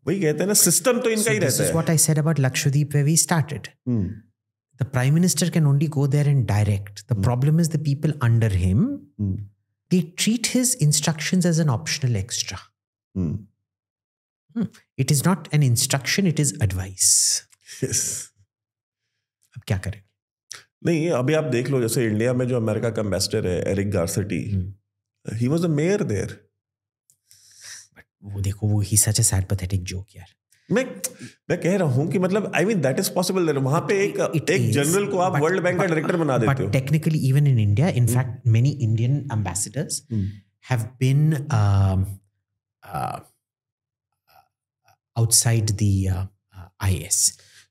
वही कहते हैं ना सिस्टम तो इनका so, ही रहता है what I said about Lakshadweep way we started the prime minister can only go there and direct. The mm. problem is the people under him, mm. they treat his instructions as an optional extra. Mm. It is not an instruction, it is advice. Yes. अब क्या करें नहीं अभी आप देख लो जैसे India में जो अमेरिका का एम्बेसडर है Eric Garcetti he was the mayor there but वो देखो वो ही such a sad pathetic joke यार मैं मैं कह रहा हूँ कि मतलब I mean that is possible वहां पे एक it एक जनरल को आप वर्ल्ड बैंक का डायरेक्टर बना देते हो technically even in India in fact many Indian ambassadors have been outside the uh, IS.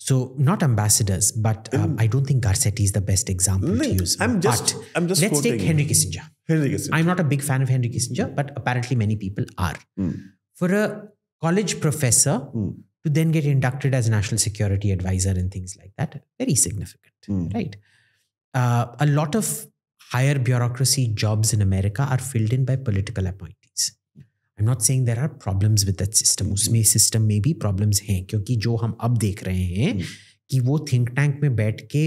So not ambassadors, but um, hmm. I don't think Garcetti is the best example no, to use. I'm just, but I'm just let's take Henry Kissinger. Henry Kissinger. I'm not a big fan of Henry Kissinger, but apparently many people are. Mm. For a college professor mm. to then get inducted as national security advisor and things like that. Very significant, mm. right? Uh, a lot of higher bureaucracy jobs in America are filled in by political appointees. I'm not saying there are problems with that system. mm. usme system उसमें system problems hain kyunki jo hum ab dekh rahe hain mm. ki wo think tank mein baith ke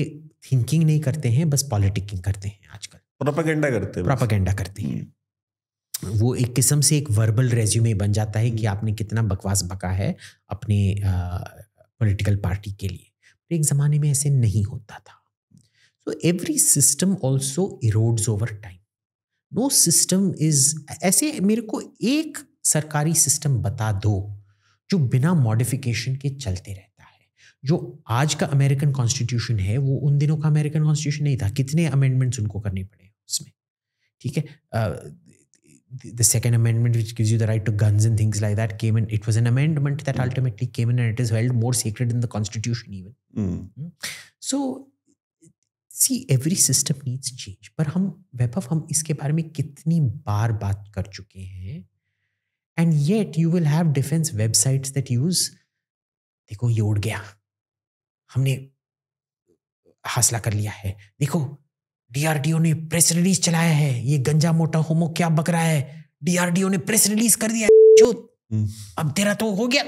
thinking nahi karte hain bas politicking karte hain aajkal propaganda karte hain propaganda karte hain mm. वो एक किस्म से एक verbal resume बन जाता है कि आपने कितना बकवास बका है अपने पॉलिटिकल पार्टी के लिए एक ज़माने में ऐसे नहीं होता था so every system also erodes over time no system is ऐसे मेरे को एक सरकारी सिस्टम बता दो जो बिना मॉडिफिकेशन के चलते है जो आज का अमेरिकन कॉन्स्टिट्यूशन है वो उन दिनों का अमेरिकन कॉन्स्टिट्यूशन नहीं था कितने अमेंडमेंट्स उनको करने पड़े उसमें ठीक है the second amendment which gives you the right to guns and things like that came in it was an amendment that mm. ultimately came in and it is held more sacred in the constitution even mm. Mm. so see every system needs change पर hum वैभव हम इसके बारे में कितनी बार बात कर चुके हैं and yet you will have defence websites that use देखो ये उड़ गया हमने हासिला कर लिया है देखो डीआरडीओ ने प्रेस रिलीज चलाया है ये गंजा मोटा होमो क्या बक रहा है डीआरडीओ ने प्रेस रिलीज कर दिया हम्म। अब तेरा तो हो गया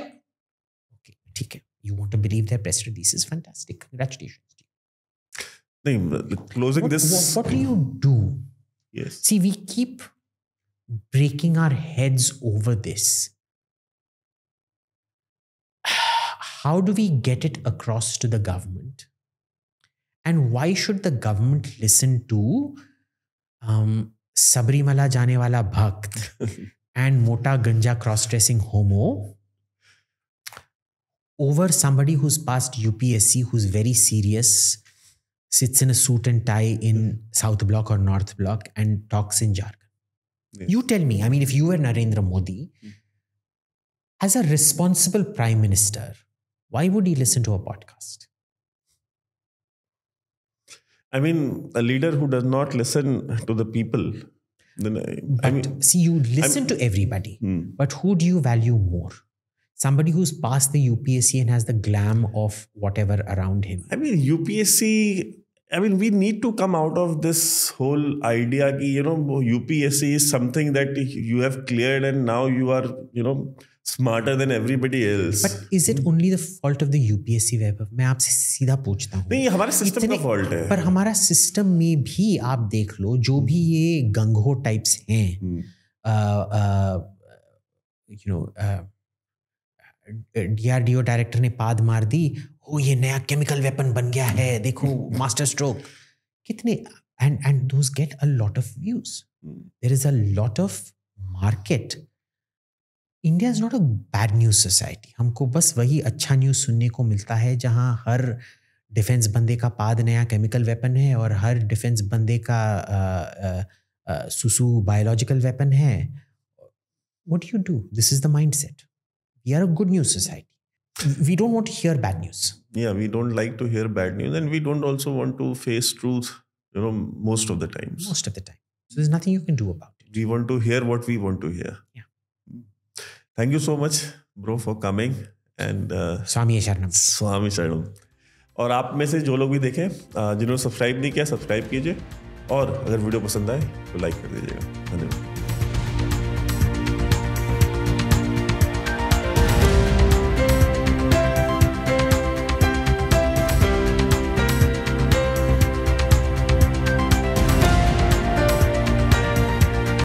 ठीक है you want to believe that press release is fantastic congratulations नहीं closing this what do you do yes see we keep breaking our heads over this how do we get it across to the government And why should the government listen to um, Sabrimala Jane Wala Bhakt and Mota Ganja cross dressing homo over somebody who's passed UPSC, who's very serious, sits in a suit and tie in South Block or North Block and talks in jargon? Yes. You tell me, I mean, if you were Narendra Modi, hmm. as a responsible prime minister, why would he listen to a podcast? I mean, a leader who does not listen to the people. Then I, I mean, see, you listen I'm, to everybody, hmm. but who do you value more? Somebody who's passed the UPSC and has the glam of whatever around him. I mean, UPSC. I mean, we need to come out of this whole idea. Ki, you know, UPSC is something that you have cleared, and now you are, you know, smarter than everybody else. But is it only the fault of the UPSC web? मैं आपसे सीधा पूछता हूँ नहीं हमारा system का fault है पर हमारा सिस्टम में भी आप देख लो जो भी हम्म। ये गंगो टाइप्स हैं यू नो डीआरडीओ डायरेक्टर ने पाद मार दी ओ ये नया केमिकल वेपन बन गया है देखो मास्टर स्ट्रोक कितने and and those get a lot of views there is a lot of market India is not a bad news society हमको बस वही अच्छा न्यूज़ सुनने को मिलता है जहाँ हर डिफेंस बंदे का पाद नया केमिकल वेपन है और हर डिफेंस बंदे का सुसु बायोलॉजिकल वेपन है what you do this is the mind set we are a good news society we don't want hear bad news yeah we don't like to hear bad news and we don't also want to face truth you know most of the times most of the time so there's nothing you can do about it we want to hear what we want to hear thank you so much bro for coming and स्वामी शरणम स्वामी शरणम और आप में से जो लोग भी देखें जिन्होंने सब्सक्राइब नहीं किया सब्सक्राइब कीजिए और अगर वीडियो पसंद आए तो लाइक कर दीजिएगा धन्यवाद